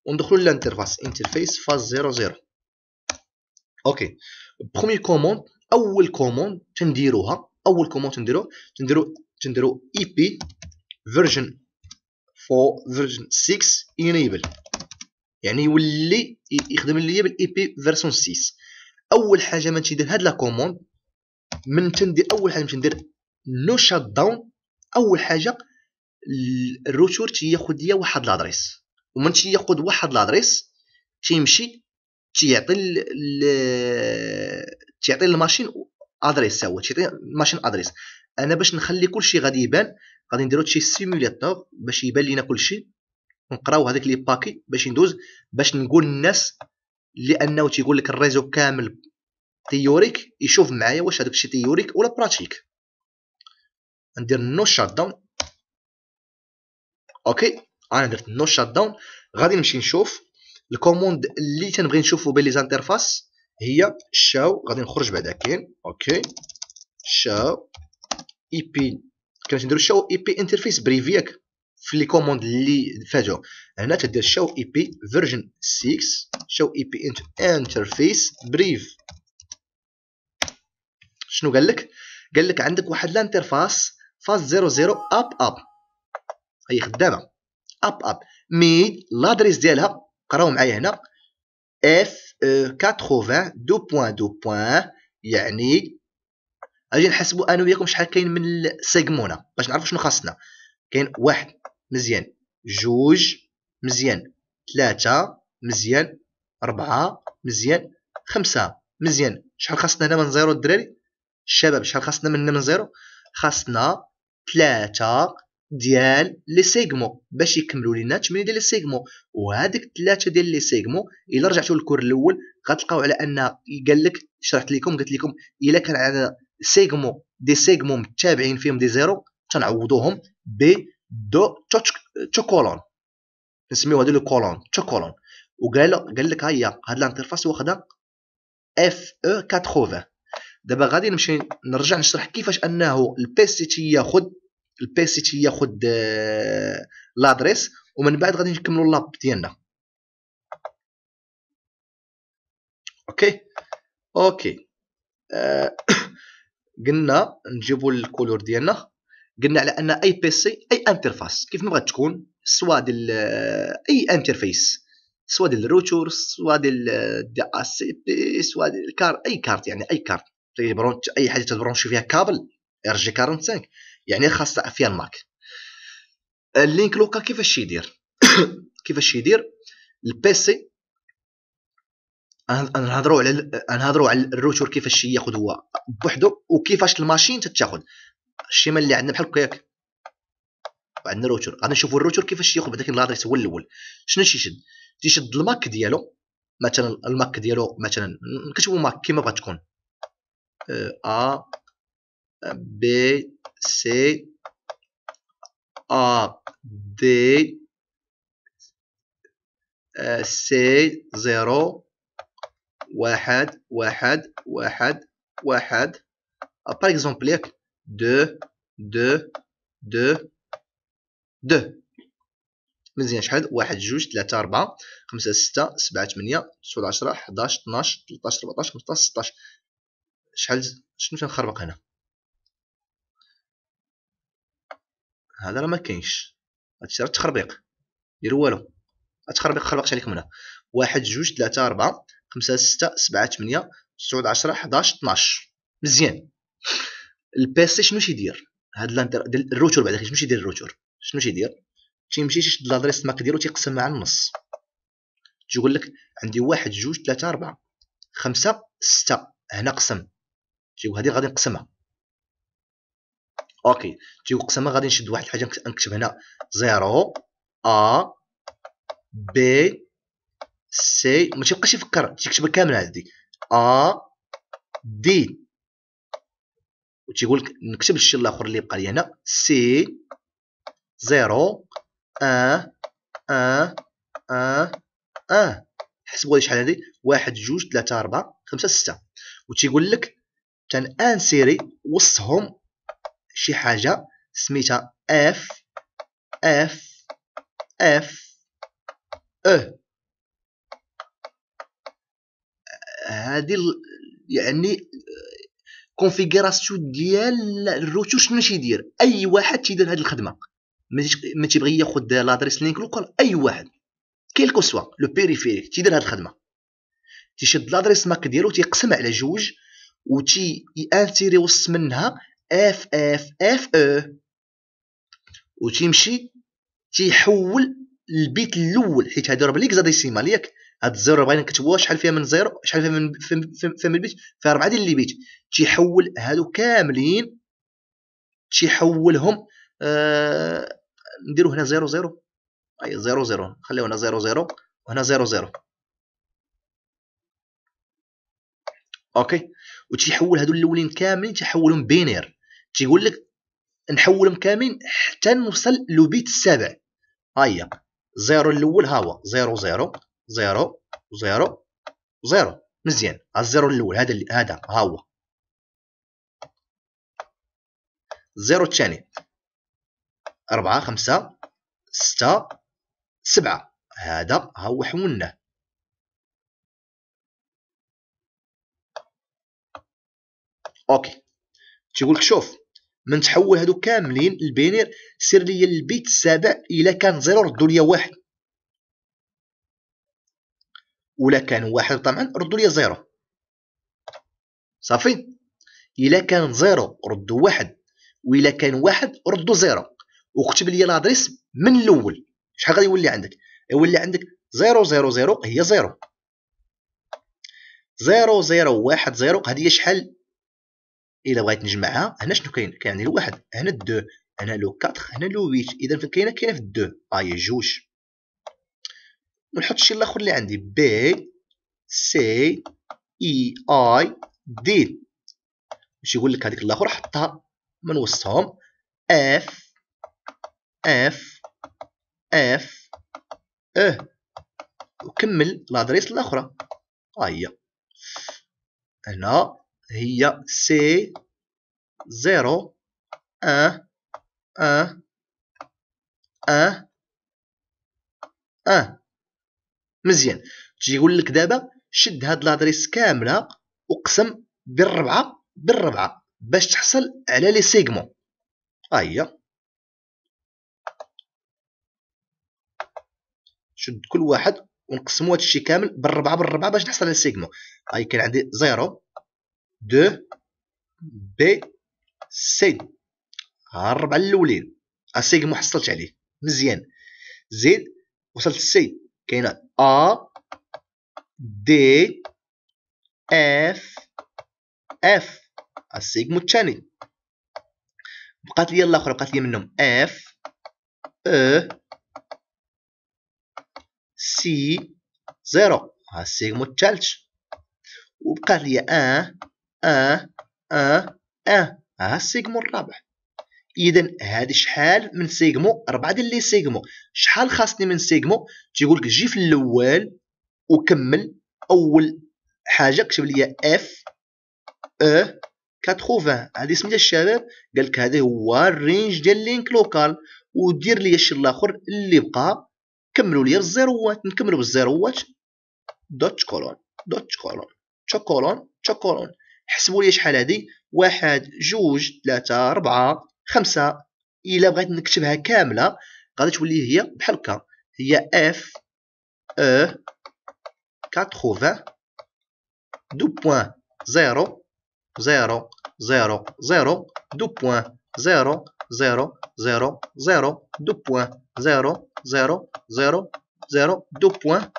وندخلوا للانترفاس انترفيس فاز 00 زيرو. اوكي برومي كوموند اول كوموند تنديروها اول كوموند تنديرو تنديرو تنديرو اي بي فيرجن 4 فيرجن 6 انيبل يعني يولي يخدم ليا بالاي بي فيرسون 6 اول حاجه ما تيدير هاد لا كوموند من تندير اول حاجه ندير نو شات داون اول حاجه الروتور تياخذ ليا واحد لادريس ومن تياخذ واحد لادريس تيمشي تيعطي تيعطي الماشين ادريس هو تيعطي الماشين ادريس انا باش نخلي كلشي غادي يبان غادي نديرو شي سيموليتور باش يبان لينا كلشي نقراو هذاك لي باكي باش ندوز باش نقول الناس لانه تيقول لك الريزو كامل تيوريك يشوف معايا واش هذاك الشيء تيوريك ولا براتيك ندير نو شات داون اوكي انا درت نو شات داون غادي نمشي نشوف الكوموند اللي تنبغي نشوفو بين لي زانترفاس هي شاو غادي نخرج بعدا كاين اوكي شاو اي بي كنا تنديرو شاو اي بي انترفيس بريف ياك في لي كوموند اللي فاتو هنا تدير شاو اي بي فيرجن 6 شاو اي بي انترفيس بريف شنو قال لك قال لك عندك واحد لانترفاس فاز 00 اب اب هي خدامه اب اب مي لادريس ديالها قراو معايا هنا اف 80 2.2. يعني اجي نحسبوا انا وياكم شحال كاين من السيغمونه باش نعرفوا شنو خاصنا كاين واحد مزيان جوج مزيان ثلاثة مزيان أربعة مزيان خمسة مزيان شحال خاصنا هنا من زيرو الدراري الشباب شحال خاصنا من من زيرو خاصنا ثلاثة ديال لي سيغمو باش يكملوا لينا 8 ديال لي سيغمو وهذيك ثلاثه ديال لي سيغمو الا رجعتوا للكور الاول غتلقاو على ان قال لك شرحت لكم قلت لكم الا كان عندنا سيغمو دي سيغمو متابعين فيهم دي زيرو تنعوضوهم ب دو كولون نسميو هادو لو كولون كولون وقال قال لك هي هاد لانترفاس واخده اف او 80 دابا غادي نمشي نرجع نشرح كيفاش انه البيسي تياخذ البيسي تياخذ آه، لادريس ومن بعد غادي نكملوا اللاب ديالنا اوكي اوكي آه، قلنا نجيبوا الكولور ديالنا قلنا على ان اي بي سي اي انترفاس كيف ما بغات تكون سواء ديال آه، اي انترفيس سواء ديال الروتور سواء ديال دي اس سي بي سواء ديال الكار اي كارت يعني اي كارت تيبرونش اي حاجه تبرونش فيها كابل ار جي 45 يعني خاصه فيها الماك اللينك لوكال كيفاش يدير كيفاش يدير البيسي نهضروا على نهضروا على الروتور كيفاش ياخذ هو بوحدو وكيفاش الماشين تتاخذ الشيمه اللي عندنا بحال هكاك عندنا روتور غادي نشوفوا الروتور كيفاش ياخذ بداك الادريس هو الاول شنو تيشد تيشد الماك ديالو مثلا الماك ديالو مثلا كتشوفوا ماك كيما بغات تكون A, B, C, A, D, سي زيرو واحد واحد واحد واحد par exemple ياك دو دو دو دو مزيان شحال واحد جوج ثلاثة أربعة خمسة ستة سبعة ثمانية تسعة عشرة حداش طناش تلتاش ربعطاش خمسطاش ستاش شحال شنو تنخربق هنا هذا راه ما كاينش هادشي راه تخربيق دير والو التخربيق خربقت عليكم هنا واحد جوج ثلاثة أربعة خمسة ستة سبعة ثمانية تسعود عشرة حداش اثناش مزيان البيسي شنو تيدير هاد الانتر الروتور بعدا شنو تيدير الروتور شنو تيدير تيمشي تيشد لادريس الماك ديالو تيقسمها على النص تيقول لك عندي واحد جوج ثلاثة أربعة خمسة ستة هنا قسم تيو هذه غادي نقسمها اوكي تيو قسمها غادي نشد واحد الحاجه نكتب هنا زيرو ا بي سي ما تيبقاش يفكر تيكتبها كامله هذه ا دي وتيقول لك نكتب الشيء الاخر اللي بقى لي هنا سي زيرو ا ا ا ا حسبوا شحال هذه واحد جوج ثلاثة أربعة خمسة ستة وتيقول لك تنانسيري وسطهم شي حاجه سميتها اف اف اف او هذه يعني كونفيغوراسيون ديال الروتور شنو تيدير اي واحد تيدير هذه الخدمه ما تيبغي ياخذ لادريس لينك لوكال اي واحد كيلكو سوا لو بيريفيريك تيدير هذه الخدمه تيشد لادريس ماك ديالو تيقسم على جوج و تي يالتيري وسط منها اف اف اف او و تيمشي تيحول البيت الاول حيت هادي راه بالاكزاديسيمال ياك هاد الزيرو بغينا نكتبوها شحال فيها من زيرو شحال فيها من فيها من البيت فيها ربعه ديال لي بيت تيحول هادو كاملين تيحولهم آه نديرو هنا زيرو زيرو اي زيرو زيرو نخليو هنا زيرو زيرو وهنا زيرو زيرو اوكي وتيحول هادو الاولين كاملين تيحولهم بينير تيقول لك نحولهم كاملين حتى نوصل لبيت السابع ها هي زيرو الاول ها هو زيرو زيرو زيرو زيرو زيرو مزيان ها الزيرو الاول هذا اللي هذا ها هو الزيرو الثاني أربعة خمسة ستة سبعة هذا ها هو حولناه اوكي تيقول لك شوف من تحول هادو كاملين البينير سير ليا البيت السابع الا كان زيرو ردوا ليا واحد ولا كان واحد طبعا ردوا ليا زيرو صافي الا كان زيرو ردوا واحد والا كان واحد ردوا زيرو وكتب لي لادريس من الاول شحال غادي يولي عندك يولي عندك زيرو زيرو زيرو هي زيرو زيرو زيرو واحد زيرو هذه شحال الا بغيت نجمعها هنا شنو كاين كاين عندي الواحد هنا دو هنا لو 4 هنا لو 8 اذا فين كاينه كاينه في دو هاهي آه، جوج ونحط الشيء الاخر اللي عندي بي سي اي اي دي باش يقول لك هذيك الاخر حطها من وسطهم اف اف اف اه وكمل لادريس الاخرى ها هي هنا هي سي زيرو أ أ أ أ مزيان تجي يقول لك دابا شد هاد لادريس كامله وقسم بالربعه بالربعه باش تحصل على لي سيغمون ها أيوة. هي شد كل واحد ونقسمو هادشي كامل بالربعه بالربعه باش نحصل على ها هي كان عندي زيرو دو بي سي ها الربعه الاولين السي ما حصلت عليه مزيان زيد وصلت سي كاينه ا دي اف اف السيغمو الثاني بقات لي الاخرى بقات لي منهم اف او سي زيرو ها السيغمو الثالث وبقات لي ان أ أ أ ها السيجمو الرابع إذا هادي شحال من سيجمو ربعة ديال لي سيجمو شحال خاصني من سيجمو تيقول لك جي في الأول وكمل أول حاجة كتب لي اف أ 80 هادي سميتها الشباب قال لك هذا هو الرينج ديال لينك لوكال ودير لي الشيء الاخر اللي بقى كملوا لي الزيروات نكملوا بالزيروات دوت كولون دوت كولون تشوكولون تشوكولون حسبوا لي شحال هذه واحد جوج ثلاثة أربعة خمسة إلا بغيت نكتبها كاملة غادي تولي هي بحال هكا هي اف او 80 دو بوان زيرو زيرو زيرو زيرو دو بوان زيرو زيرو زيرو زيرو دو بوان زيرو زيرو زيرو زيرو دو بوان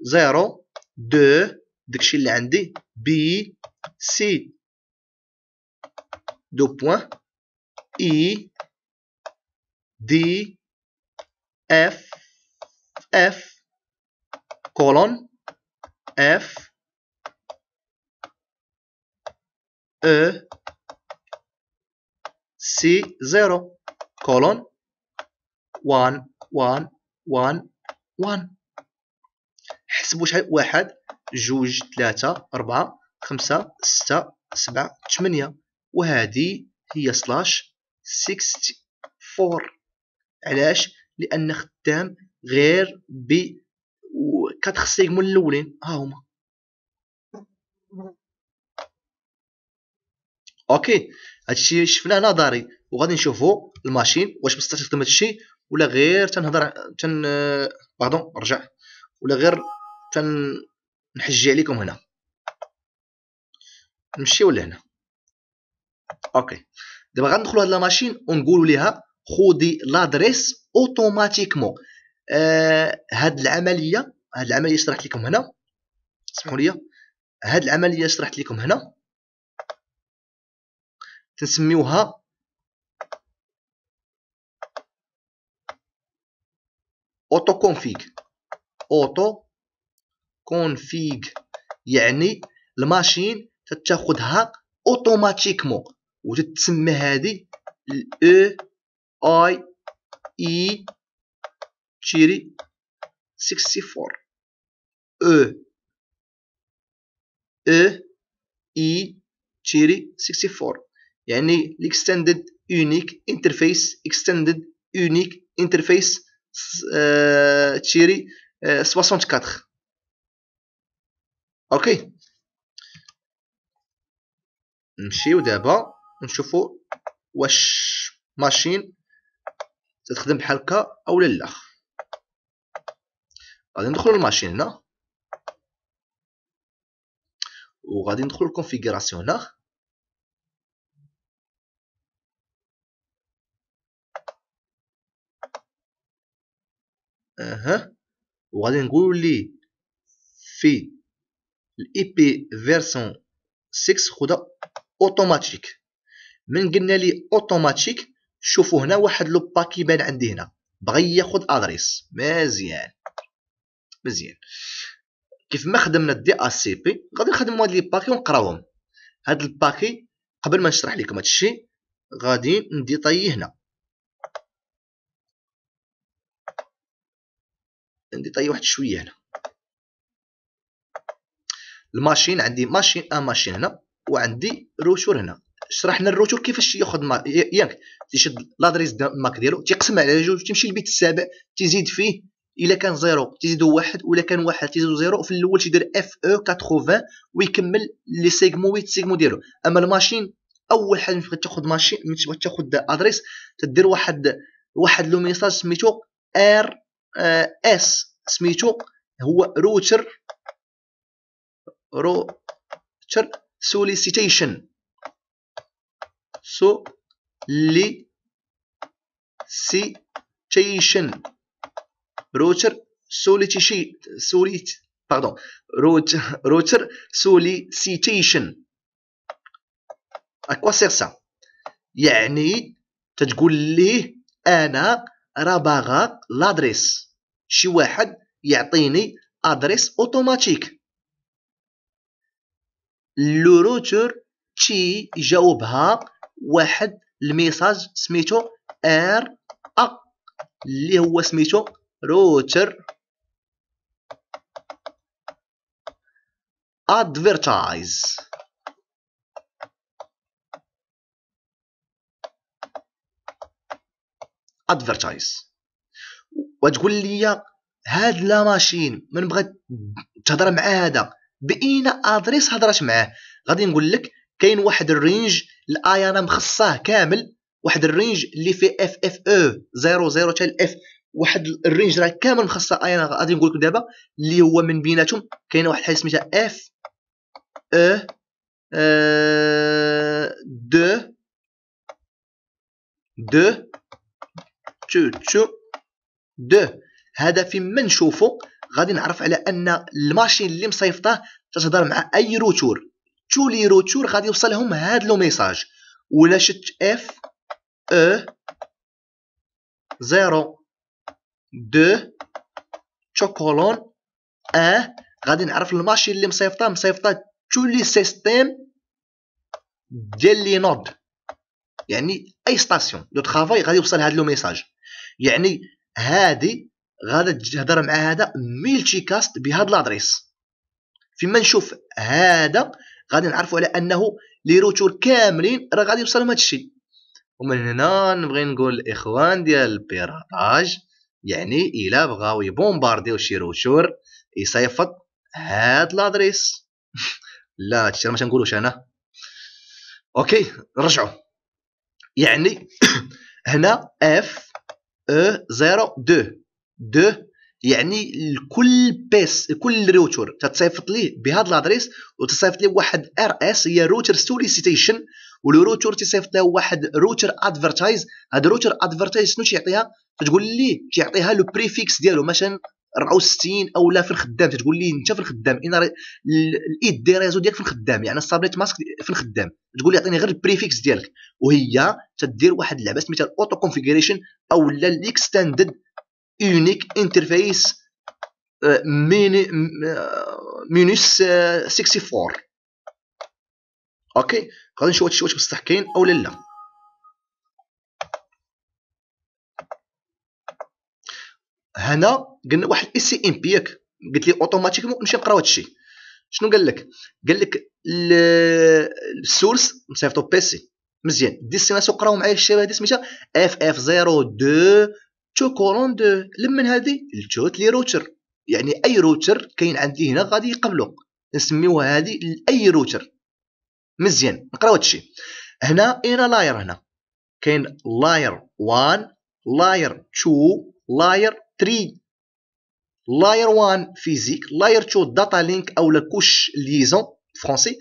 زيرو دو داكشي اللي عندي بي سي دو بوان اي دي اف اف كولون اف E, C, 0, colon, 1, 1, 1, 1. حسبوا شحال واحد جوج ثلاثة أربعة خمسة ستة سبعة ثمانية وهذه هي سلاش فور علاش لأن خدام غير ب 4 سيغمون الأولين ها هما اوكي هادشي شفناه نظري وغادي نشوفو الماشين واش بصح تخدم هادشي ولا غير تنهضر تن آه، باردون رجع ولا غير تنحجي عليكم هنا نمشيو لهنا اوكي دابا غندخلوا هاد لا ماشين ونقولوا لها خذي لادريس اوتوماتيكمون آه هاد العمليه هاد العمليه شرحت لكم هنا اسمحوا لي هاد العمليه شرحت لكم هنا تنسميوها اوتو كونفيغ اوتو كونفيغ يعني الماشين تتاخذها اوتوماتيكمون وتتسمى هذه الاو اي اي تشيري 64 او اي 64 يعني الاكستندد يونيك انترفيس اكستندد يونيك انترفيس تشيري 64 آه، اوكي نمشيو دابا ونشوفو واش ماشين تخدم بحال هكا اولا لا غادي ندخلو الماشين هنا وغادي ندخلو الكونفيغوراسيون هنا اها وغادي نقول لي في الاي بي فيرسون 6 خدها اوتوماتيك من قلنا لي اوتوماتيك شوفوا هنا واحد لو باكي بان عندي هنا بغى ياخذ ادريس مزيان مزيان كيف ما خدمنا الدي ا سي بي غادي نخدموا هاد لي باكي ونقراوهم هاد الباكي قبل ما نشرح لكم هادشي غادي ندي طي هنا ندي طي واحد شويه هنا الماشين عندي ماشين ان آه، ماشين هنا وعندي روتور هنا شرحنا الروتور كيفاش ياخذ ما ياك تيشد لادريس ماك ديالو تيقسم على جوج تيمشي للبيت السابع تزيد فيه الا كان زيرو تزيدو واحد ولا كان واحد تزيدو زيرو في الاول تيدير اف او 80 ويكمل لي سيغمو ويت سيغمو ديالو اما الماشين اول حاجه ملي تاخذ ماشين ملي تاخذ ادريس تدير واحد واحد لو ميساج سميتو ار اس آه، سميتو هو روتر روتر سوليسيتيشن سوليسيتيشن روتر سوليتيشي سوليت باردون روتر سوليسيتيشن اكوا سير سا يعني تتقول ليه انا راه باغا لادريس شي واحد يعطيني ادريس اوتوماتيك لو روتور تشي جاوبها واحد الميساج سميتو ار ا اللي هو سميتو روتر ادفيرتايز ادفيرتايز وتقول لي هاد لا ماشين من بغات تهضر مع هذا باين ادريس هضرات معاه غادي نقول لك كاين واحد الرينج الاي انا مخصاه كامل واحد الرينج اللي فيه اف اف او 00 حتى الاف واحد الرينج راه كامل مخصصه آية انا غادي نقول لكم دابا اللي هو من بيناتهم كاين واحد الحاجه سميتها اف e اه دو دو تشو تشو دو هذا ما نشوفو غادي نعرف على ان الماشين اللي مصيفطه تتهضر مع اي روتور تو لي روتور غادي يوصلهم هاد لو ميساج ولا شت اف او زيرو دو تشوكولون ان غادي نعرف الماشين اللي مصيفطه مصيفطه تو لي سيستيم ديال لي نود يعني اي ستاسيون دو طرافاي غادي يوصل هاد لو ميساج يعني هادي غادا تهضر مع هذا ميلتي كاست بهاد لادريس فيما نشوف هذا غادي نعرفوا على انه لي روتور كاملين راه غادي يوصلهم هذا الشيء ومن هنا نبغي نقول الاخوان ديال البيراتاج يعني الا بغاو يبومبارديو شي روتور يصيفط هاد لادريس لا هادشي ما تنقولوش انا اوكي رجعوا يعني هنا اف او 02 دو يعني لكل بيس كل روتر تتصيفط ليه بهذا الادريس وتصيفط ليه واحد ار اس هي روتر سوليسيتيشن والروتر تيصيفط له واحد روتر ادفرتايز هذا روتر ادفرتايز شنو تيعطيها تقول ليه تيعطيها لو بريفيكس ديالو مثلا 64 او لا في الخدام تقول لي انت في الخدام ان الايد دي ريزو ديالك في الخدام يعني السابليت ماسك في الخدام تقول لي عطيني غير البريفيكس ديالك وهي تدير واحد اللعبه سميتها الاوتو كونفيغريشن او لا الاكستندد يونيك انترفيس مينوس 64 اوكي غادي نشوف هادشي واش بصح كاين اولا لا هنا قلنا واحد الاي سي ام بي ياك قلت لي اوتوماتيك نمشي نقراو هادشي شنو قال لك قال لك السورس نصيفطو سي مزيان ديستيناسيون قراو معايا الشباب هادي سميتها اف اف 02 تشو كوروند لمن هذه التشوت لي روتر يعني اي روتر كاين عندي هنا غادي يقبلو نسميوها هذه لاي روتر مزيان نقراو هادشي هنا اين لاير هنا كاين لاير 1 لاير 2 لاير 3 لاير 1 فيزيك لاير 2 داتا لينك او لا كوش ليزون فرونسي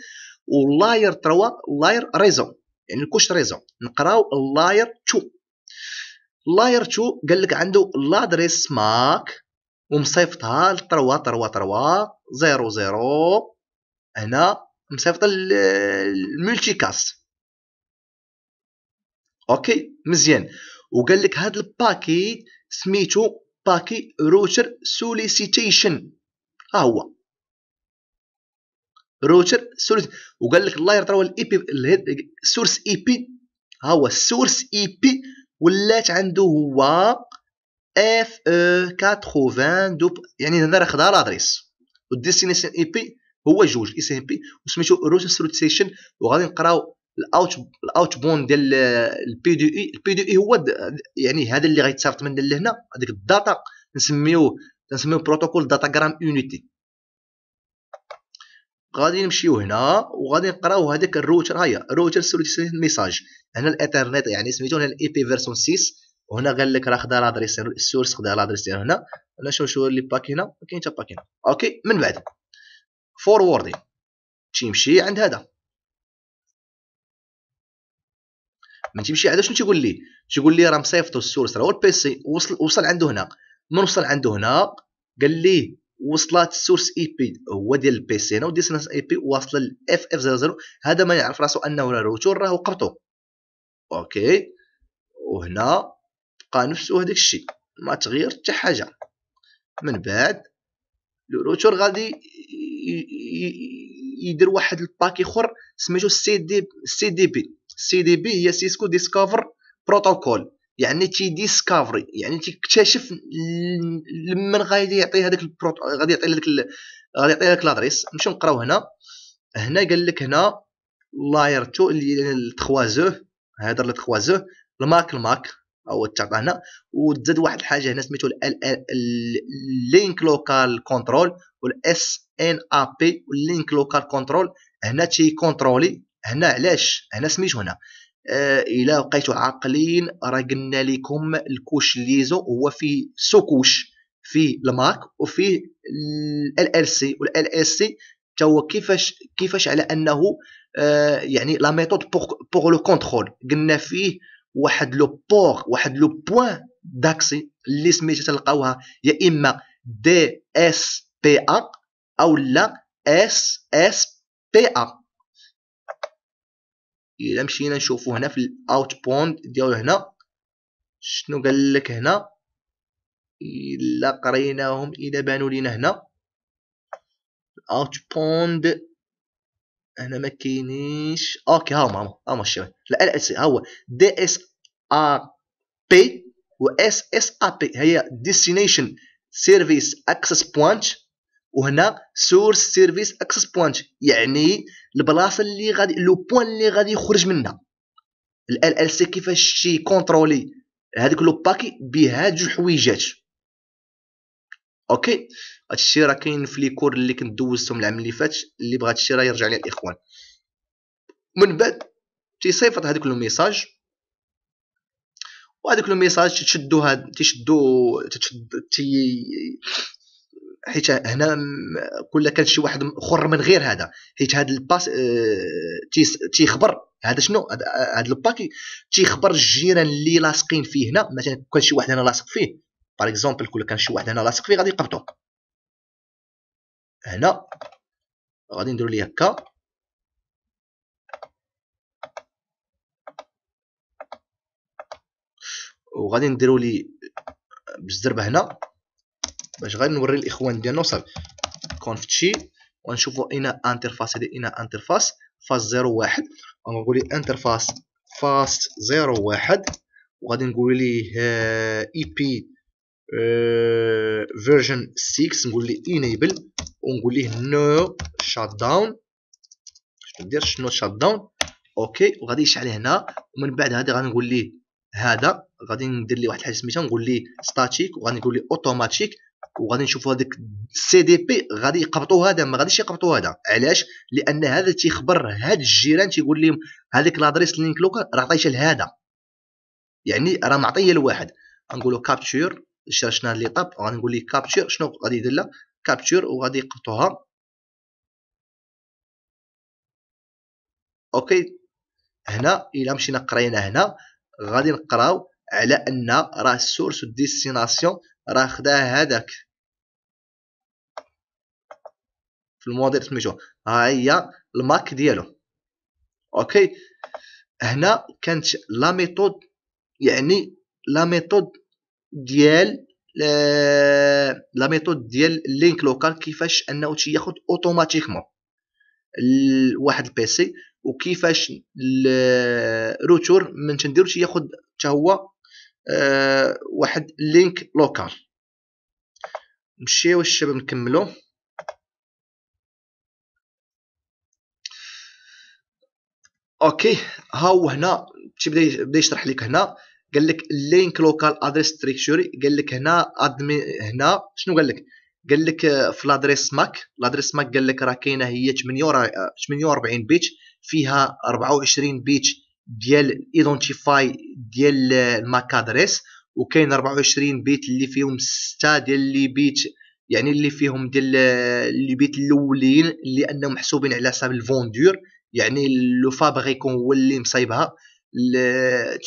ولاير 3 لاير ريزون يعني الكوش ريزون نقراو لاير 2 لاير 2 قال لك عنده لادريس ماك ومصيفطها ل 3 3 3 0 0 هنا مصيفطه الملتي كاس اوكي مزيان وقال لك هذا الباكي سميتو باكي روتر سوليسيتيشن ها هو روتر سورس وقال لك الله يرضى الاي بي السورس اي بي ها هو السورس اي بي ولات عنده هو اف او 80 دو يعني هنا راه خدا لادريس والديستينيشن اي بي هو جوج اس ام بي وسميتو روت سوليتيشن وغادي نقراو الاوت الاوت بون ديال البي دي اي e. البي دي اي e هو يعني هذا اللي غيتصيفط من لهنا هذيك الداتا نسميوه نسميوه بروتوكول داتا جرام يونيتي غادي نمشيو هنا وغادي نقراو هذاك الروتر هيا الروتر سوليت ميساج هنا الانترنت يعني سميتو هنا الاي بي فيرسون 6 وهنا قال لك راه خدا لادريس السورس خدا لادريس ديالو هنا انا شوف شو لي باك هنا كاين حتى باك هنا اوكي من بعد فوروردين تيمشي عند هذا من تيمشي عاد شنو تيقول لي تيقول لي راه مصيفطو السورس راه هو سي وصل وصل عنده هنا من وصل عنده هنا قال لي وصلات سورس اي بي هو ديال البي سي هنا وديستنس اي بي واصله لاف اف 00 هذا ما يعرف راسو انه راه روتور راه وقبطو اوكي وهنا بقى نفسو هذاك الشيء ما تغير حتى حاجه من بعد الروتور غادي يدير واحد الباكي اخر سميتو سي دي سي دي بي سي دي بي هي سيسكو ديسكفر بروتوكول يعني تي ديسكافري يعني تكتشف لمن غادي يعطي هذاك البروت غادي يعطي هذاك غادي يعطي هذاك لادريس نمشيو نقراو هنا هنا قال لك هنا لاير 2 اللي 3 زو هذا الماك الماك زو هو تعطى هنا وزاد واحد الحاجه هنا سميتو اللينك لوكال كونترول والاس ان ا بي واللينك لوكال كونترول هنا تي كونترولي هنا علاش هنا سميتو هنا آه، الى بقيتو عاقلين راه قلنا لكم الكوش ليزو هو في سوكوش فيه الماك وفيه ال ال سي والال ال سي تا هو كيفاش كيفاش على انه آه، يعني لا ميثود بوغ لو كونترول قلنا فيه واحد لو بور واحد لو بوين داكسي اللي سميتها تلقاوها يا اما دي اس بي ا او لا اس اس بي ا الى مشينا نشوفو هنا في الاوت بوند ديالو هنا شنو قال لك هنا الا قريناهم الى بانوا لينا هنا الاوت بوند هنا ما كاينينش اوكي ها هما ها هما الشيرين لا ال اس ها هو دي اس ا بي و اس اس ا بي هي ديستنيشن سيرفيس اكسس بوينت وهنا سورس سيرفيس اكسس بوينت يعني البلاصه اللي غادي لو بوين اللي غادي يخرج منها ال ال سي كيفاش شي كونترولي هذيك لو باكي بهاد جوج حويجات اوكي هادشي راه كاين في لي كور اللي كنت دوزتهم العام اللي فات اللي بغات هادشي راه يرجع ليا الاخوان من بعد تيصيفط هذوك لو ميساج وهذوك لو ميساج تشدو هاد تشدو تشد تي حيت هنا كل كان شي واحد اخر من غير هذا حيت هذا الباس آه، تيخبر هذا شنو هذا الباكي تيخبر الجيران اللي لاصقين فيه هنا مثلا كل شي واحد هنا لاصق فيه باغ اكزومبل كل كان شي واحد هنا لاصق فيه غادي يقبطو هنا غادي نديرو ليه هكا وغادي نديرو لي بالزربه هنا باش غير نوري الاخوان ديالنا وصافي كونف تشي ونشوفوا اين انترفاس هذه اين انترفاس فاس 01 آه، e آه، ونقول له انترفاس فاس 01 وغادي نقول له اي بي فيرجن 6 نقول له انيبل ونقول له نو شات داون شنو دير شنو شات داون اوكي وغادي يشعل هنا ومن بعد هذا غادي نقول له هذا غادي ندير لي واحد الحاجه سميتها نقول لي ستاتيك وغادي نقول لي اوتوماتيك وغادي نشوفوا هذاك السي دي بي غادي يقبطوا هذا ما غاديش يقبطوا هذا علاش لان هذا تيخبر هاد الجيران تيقول لهم هذيك لادريس لينك لوكال راه عطيتها لهذا يعني راه معطيه لواحد غنقولوا كابتشور شرشنا لي طاب نقول ليه كابتشور شنو غادي يدير لها كابتشور وغادي يقبطوها اوكي هنا الى مشينا قرينا هنا غادي نقراو على ان راه السورس والديستيناسيون راه خداه هذاك في الموديل سميتو ها هي الماك ديالو اوكي هنا كانت لا ميثود يعني لا ميثود ديال آه، لا ميثود ديال اللينك لوكال كيفاش انه تياخد اوتوماتيكمون لواحد البيسي وكيفاش الروتور من تنديرو تياخد حتى هو آه، واحد لينك لوكال نمشيو الشباب نكملو اوكي ها هو هنا تبدا بدا يشرح لك هنا قال لك لينك لوكال ادريس ستريكشوري قال لك هنا ادمي هنا شنو قال لك قال لك آه، في الادريس ماك الادريس ماك قال لك راه كاينه هي 48 آه، بيت فيها 24 بيت ديال ايدونتيفاي ديال الماك ادريس وكاين 24 بيت اللي فيهم 6 ديال لي بيت يعني اللي فيهم ديال لي بيت الاولين اللي انهم محسوبين على حساب الفوندور يعني لو فابغيكون هو اللي مصايبها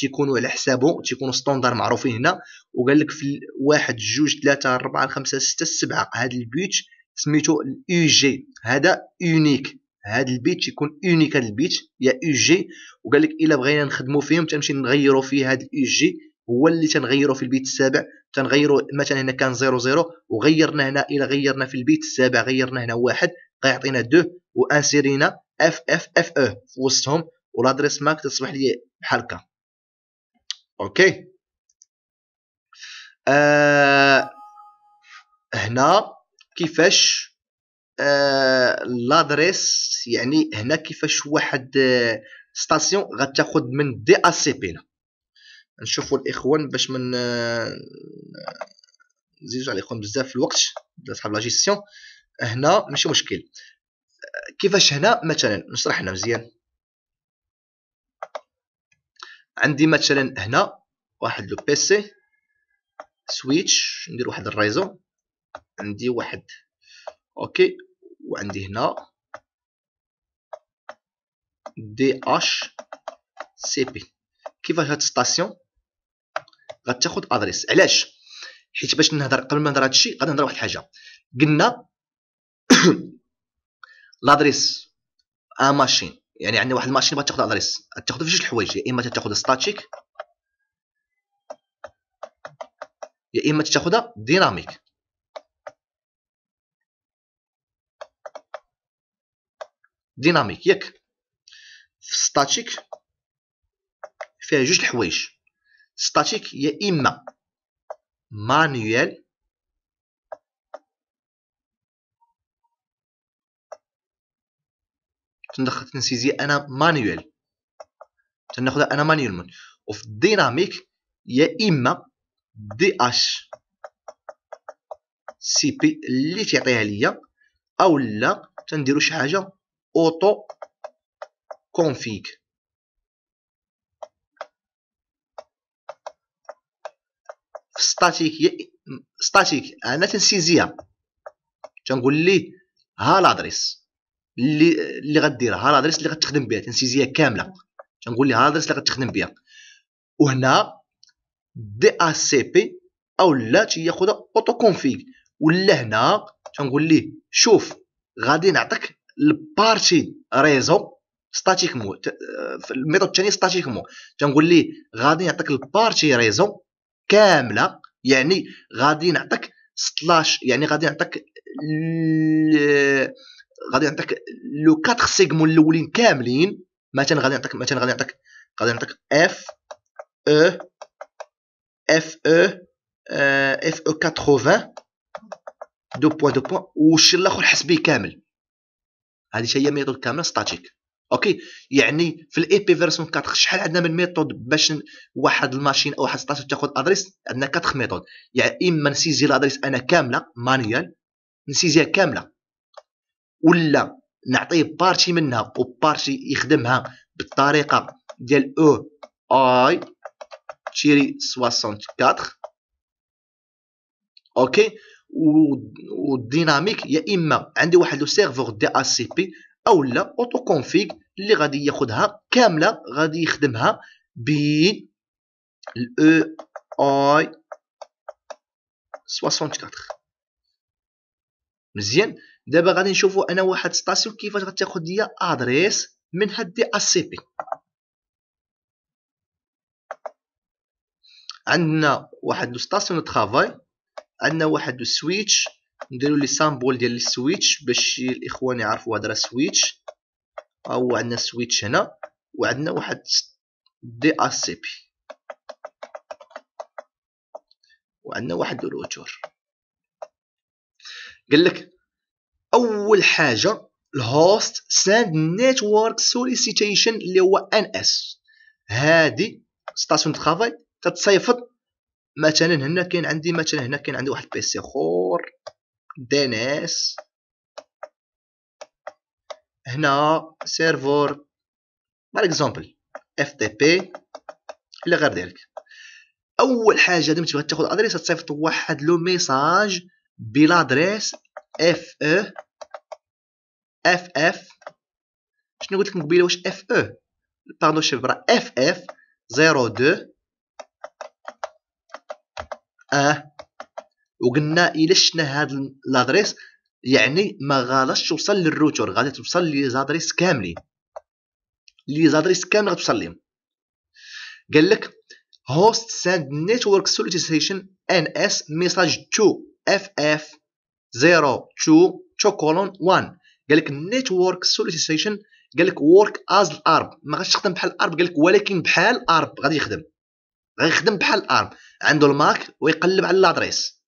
تيكونوا على حسابه تيكونوا ستوندار معروفين هنا وقال لك في واحد جوج ثلاثة أربعة خمسة ستة سبعة هذا البيت سميتو الاي جي هذا يونيك هذا البيت يكون اونيك هذا البيت يا او جي وقال لك الا بغينا نخدموا فيهم تنمشي نغيروا فيه هذا الاو جي هو اللي تنغيروا في البيت السابع تنغيروا مثلا هنا كان 0 0 وغيرنا هنا الى غيرنا في البيت السابع غيرنا هنا واحد غيعطينا 2 وانسيرينا اف اف اف او في وسطهم والادريس ماك تصبح لي بحال هكا اوكي آه هنا كيفاش لادريس آه، يعني هنا كيفاش واحد ستاسيون آه، غتاخد من دي ا سي بي نشوفوا الاخوان باش من آه نزيدوا على بزاف في الوقت اصحاب لا جيستيون هنا ماشي مشكل آه، كيفاش هنا مثلا نشرح هنا مزيان عندي مثلا هنا واحد لو بي سي سويتش ندير واحد الريزو عندي واحد اوكي وعندي هنا دي اش سي بي كيفاش هاد ستاسيون غتاخد ادريس علاش حيت باش نهضر قبل ما نهضر هادشي غادي نهضر واحد الحاجه قلنا لادريس ان ماشين يعني عندنا واحد الماشين بغات تاخد ادريس تاخذ في جوج الحوايج يا اما تاخذ ستاتيك يا اما تاخذها ديناميك ديناميك ياك في ستاتيك فيها جوج الحوايج ستاتيك يا اما مانيوال تندخل تنسيزي انا مانيوال تناخذها انا مانيوال وفي الديناميك يا اما دي اش سي بي اللي تعطيها ليا اولا تنديروا شي حاجه auto config في ستاتيك ستاتيك انا تنسيزيه تنقول لي ها لادريس اللي اللي غديرها ها لادريس اللي غتخدم بها تنسيزيه كامله تنقول لي ها لادريس اللي غتخدم بها وهنا دي ا سي بي او لا اوتو كونفيغ ولا هنا تنقول لي شوف غادي نعطيك البارتي ريزو ستاتيك مو الميثود الثاني ستاتيك مو تنقول ليه غادي نعطيك البارتي ريزو كامله يعني غادي نعطيك سلاش يعني غادي نعطيك غادي نعطيك لو 4 سيغمون الاولين كاملين مثلا غادي نعطيك مثلا غادي نعطيك غادي نعطيك اف او اف او اف او 80 دو بوان دو بوان وشي الاخر حسبيه كامل هذه هي ميثود كامله ستاتيك اوكي يعني في الاي بي فيرسون 4 شحال عندنا من ميثود باش واحد الماشين او واحد ستاتيك تاخذ ادريس عندنا 4 ميثود يعني اما نسيزي الادريس انا كامله مانيال نسيزيها كامله ولا نعطيه بارتي منها وبارتي يخدمها بالطريقه ديال او اي تشيري 64 اوكي والديناميك يا اما عندي واحد لو سيرفور دي اس سي بي او لا اوتو كونفيغ اللي غادي ياخذها كامله غادي يخدمها ب الاو اي 64 مزيان دابا غادي نشوفوا انا واحد ستاسيون كيفاش غتاخذ ليا ادريس من هاد دي اس سي بي عندنا واحد لو ستاسيون دو طرافاي عندنا واحد السويتش نديرو لي سامبول ديال السويتش باش الاخوان يعرفوا هذا السويتش سويتش ها هو عندنا سويتش هنا وعندنا واحد دي ا سي بي وعندنا واحد الروتور قال لك اول حاجه الهوست ساند نتورك سوليسيتيشن اللي هو ان اس هادي ستاسيون دو ترافاي تتصيفط مثلا هنا كاين عندي مثلا هنا كاين عندي واحد البيسي خور دي اس هنا سيرفور بار اكزومبل اف تي بي الى غير ذلك اول حاجه دمت بغيت تاخذ ادريس تصيفط واحد لو ميساج بلادريس اف او اف اف شنو قلت لكم قبيله واش اف او باردون شوف برا اف اف 02 اه وقلنا الى شفنا هاد لادريس يعني ما غاداش توصل للروتور غادي توصل لي زادريس كاملين لي زادريس كامل غتوصل ليهم قال لك host send network solicitation ns message to ff 0 to to colon 1 قال لك network solicitation قال لك work as الارب ما غاديش تخدم بحال الارب قال لك ولكن بحال الارب غادي يخدم غيخدم بحال الارم عنده الماك ويقلب على لادريس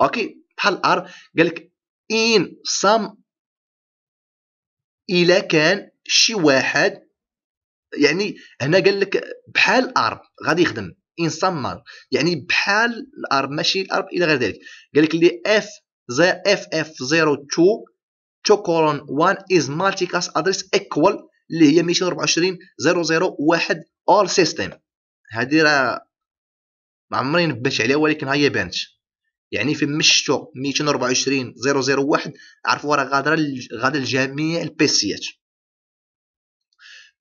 اوكي بحال الارم قال لك ان سام الا كان شي واحد يعني هنا قال لك بحال الارم غادي يخدم ان سام يعني بحال الارم ماشي الارم الى غير ذلك قال لك لي اف زي اف اف 02 تو كولون 1 از مالتي كاس ادريس ايكوال اللي هي 224 001 اول سيستم هادي راه ما عمري نباش عليها ولكن هي بانت يعني في مشتو 224 001 عرفوا راه غادره غادا لجميع البيسيات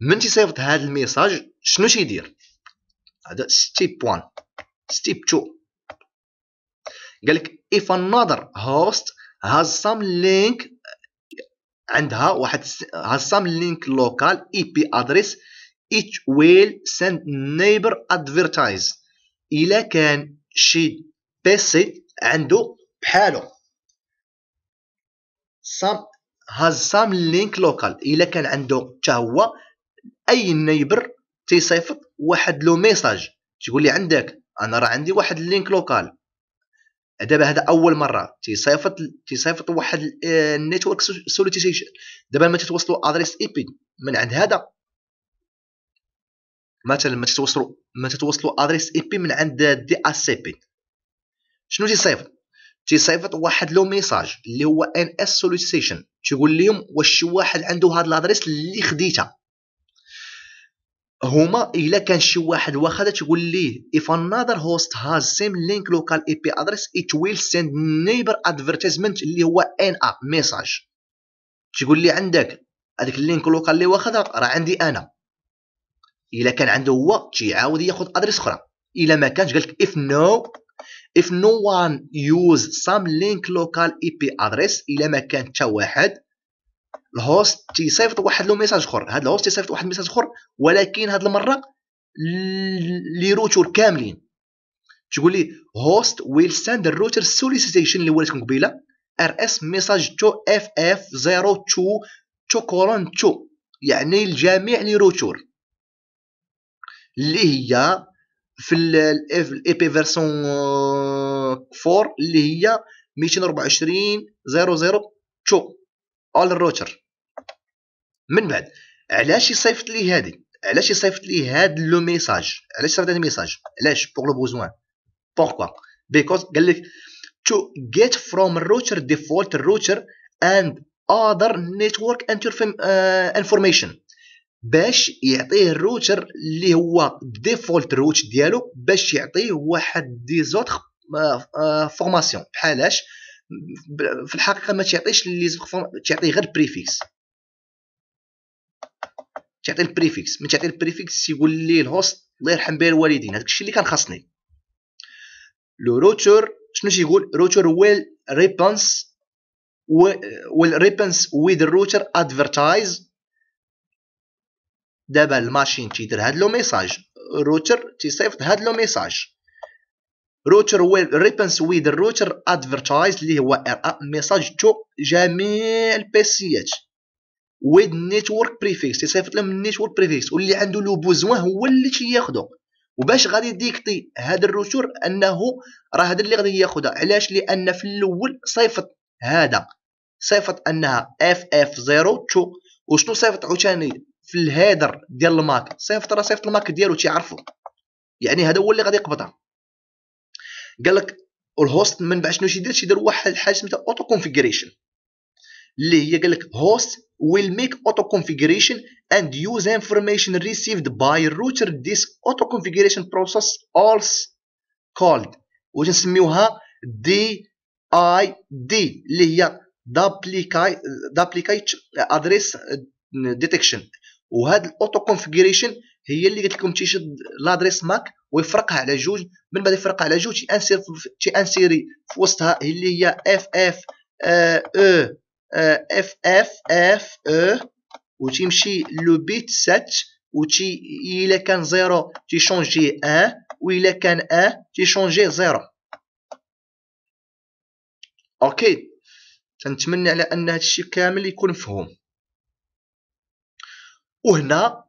من تي تيصيفط هذا الميساج شنو تيدير هذا ستيب 1 ستيب 2 قال لك if another host has some link عندها واحد has some link local اي بي ادريس it will send neighbor advertise الى كان شي بيسي عنده بحاله some has some link local الى كان عنده حتى هو اي نيبر تيصيفط واحد لو ميساج تقول لي عندك انا راه عندي واحد اللينك لوكال دابا هذا اول مره تيصيفط تيصيفط واحد النيتورك آه، سوليتيشن دابا ما تتوصلوا ادريس اي بي من عند هذا مثلا ما تتوصلوا ما تتوصلوا ادريس اي بي من عند دي ا سي بي شنو تيصيفط تيصيفط واحد لو ميساج اللي هو ان اس سوليسيشن تيقول لهم واش شي واحد عنده هاد الادريس اللي خديتها هما الا كان شي واحد واخدها تيقول ليه if another host has same link local IP address it will send neighbor advertisement اللي هو ا ميساج تيقول لي عندك هذاك اللينك لوكال اللي واخدها راه عندي انا الا كان عنده هو تيعاود ياخذ ادريس اخرى الا ما كانش قالك لك if no if no one use some link local IP address الا ما كان حتى واحد الهوست تيصيفط واحد له ميساج اخر هذا الهوست تيصيفط واحد ميساج اخر ولكن هذه المره لي روتور كاملين تقول لي هوست ويل ساند الروتر سوليسيتيشن اللي ولاتكم قبيله ار اس ميساج تو اف اف 02 تو كولون تو يعني الجميع لي روتور اللي هي في الاي بي فيرسون 4 اللي هي 224 00 تو اول الروتر من بعد علاش يصيفط لي هادي علاش يصيفط لي هاد لو ميساج علاش صيفط لي ميساج علاش بوغ لو بوزوان بوركو بيكوز قال لك to فروم from ديفولت default اند and other network انفورميشن آه، uh, باش يعطيه الروتر اللي هو ديفولت روت ديالو باش يعطيه واحد دي زوتر آه، آه، فورماسيون بحالاش في الحقيقه ما تعطيش لي تعطيه غير بريفيكس تعطي البريفيكس من تعطي البريفيكس يقول لي الهوست الله يرحم به الوالدين هذاك الشيء اللي كان خاصني لو روتر شنو تيقول روتر ويل ريبونس ويل ريبونس ويز الروتر ادفرتايز دابا الماشين تيدير هاد لو ميساج الروتر تيصيفط هاد لو ميساج روتر ريبنس ويد الروتر ادفرتايز اللي هو ار ا ميساج تو جميع البيسيات ويد نيتورك بريفيكس تيصيفط لهم النيتورك بريفيكس واللي عنده لو بوزوان هو اللي تياخدو وباش غادي ديكتي هاد الروتور انه راه هذا اللي غادي ياخدها علاش لان في الاول صيفط هذا صيفط انها اف اف 0 تو وشنو صيفط عاوتاني في الهيدر ديال الماك صيفط راه صيفط الماك ديالو تيعرفو يعني هذا هو اللي غادي يقبضها قال لك الهوست من بعد شنو يدير يدير واحد الحاجه سميتها اوتو كونفيغريشن اللي هي قال لك هوست will make كونفيغريشن اند and use information received by router اوتو كونفيغريشن بروسيس process كولد واش نسميوها دي اي دي اللي هي دابليكاي دابليكاي ادريس ديتكشن وهاد الاوتو كونفيغريشن هي اللي قلت لكم تيشد لادريس ماك ويفرقها على جوج من بعد يفرقها على جوج تيانسير تيانسيري في وسطها اللي هي اف اف آه، او آه، اف اف اف او وتيمشي لو بيت و وتي الا كان زيرو تيشونجي و والا كان ان تيشونجي زيرو اوكي تنتمنى على ان هادشي كامل يكون مفهوم وهنا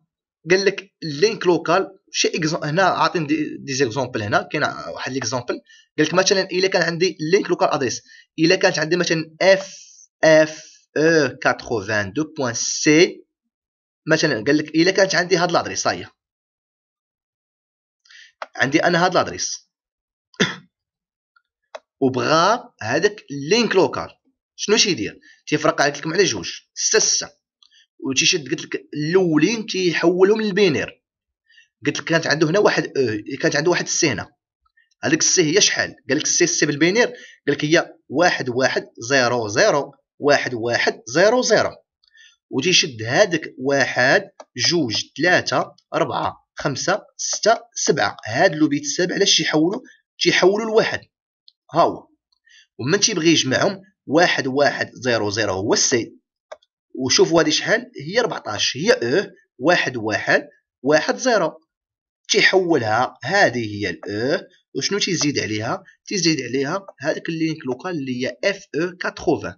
قال لك لينك لوكال شي اكزوم هنا عاطين دي, زيكزومبل هنا كاين واحد ليكزومبل قال لك مثلا الا كان عندي لينك لوكال ادريس الا كانت عندي مثلا اف اف او 82 سي مثلا قال لك الا كانت عندي هاد لادريس هاي عندي انا هاد لادريس وبغى هذاك لينك لوكال شنو شي يدير تيفرق عليك على جوج 6 6 وتيشد قلت لك الاولين تيحولهم للبينير قلت لك كانت عنده هنا واحد اه كانت عنده واحد السي هنا هذيك السي هي شحال قال لك السي السي بالبينير قال لك هي واحد واحد زيرو زيرو واحد واحد زيرو زيرو وتيشد هذاك واحد جوج ثلاثة أربعة خمسة ستة سبعة هاد بيت السابع علاش تيحولو تيحولو لواحد هاو ومن تيبغي يجمعهم واحد واحد زيرو زيرو هو السي وشوفوا هذه شحال هي 14 هي او واحد واحد واحد زيرو تيحولها هذه هي الاو وشنو تيزيد عليها تيزيد عليها هذاك اللينك لوكال اللي هي اف او 80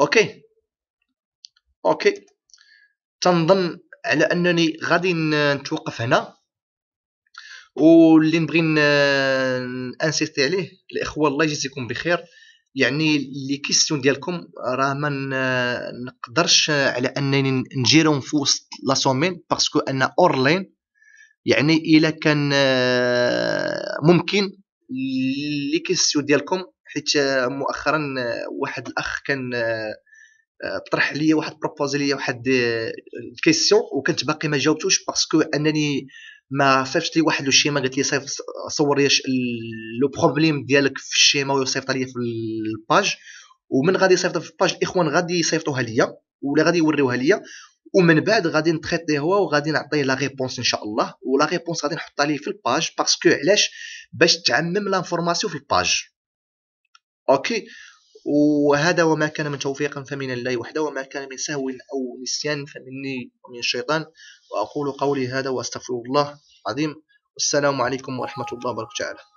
اوكي اوكي تنظن على انني غادي نتوقف هنا واللي نبغي انسيستي عليه الاخوه الله يجزيكم بخير يعني لي كيستيون ديالكم راه ما نقدرش على انني نجيرهم في وسط لا سومين باسكو ان اورلين يعني الا كان آه، ممكن لي كيستيون ديالكم حيت آه، مؤخرا آه، واحد الاخ كان طرح لي واحد بروبوز لي واحد الكيستيون وكنت باقي ما جاوبتوش باسكو انني ما صيفط لي واحد الشيما قالت لي صيف صور لي لو بروبليم ديالك في الشيما ويصيفط لي في الباج ومن غادي يصيفطها في الباج الاخوان غادي يصيفطوها ليا ولا غادي يوريوها ليا ومن بعد غادي نتريتي هو وغادي نعطيه لا ريبونس ان شاء الله ولا ريبونس غادي نحطها ليه في الباج باسكو علاش باش تعمم لانفورماسيون في الباج اوكي وهذا وما كان من توفيق فمن الله وحده وما كان من سهو أو نسيان فمني ومن الشيطان وأقول قولي هذا وأستغفر الله العظيم والسلام عليكم ورحمة الله وبركاته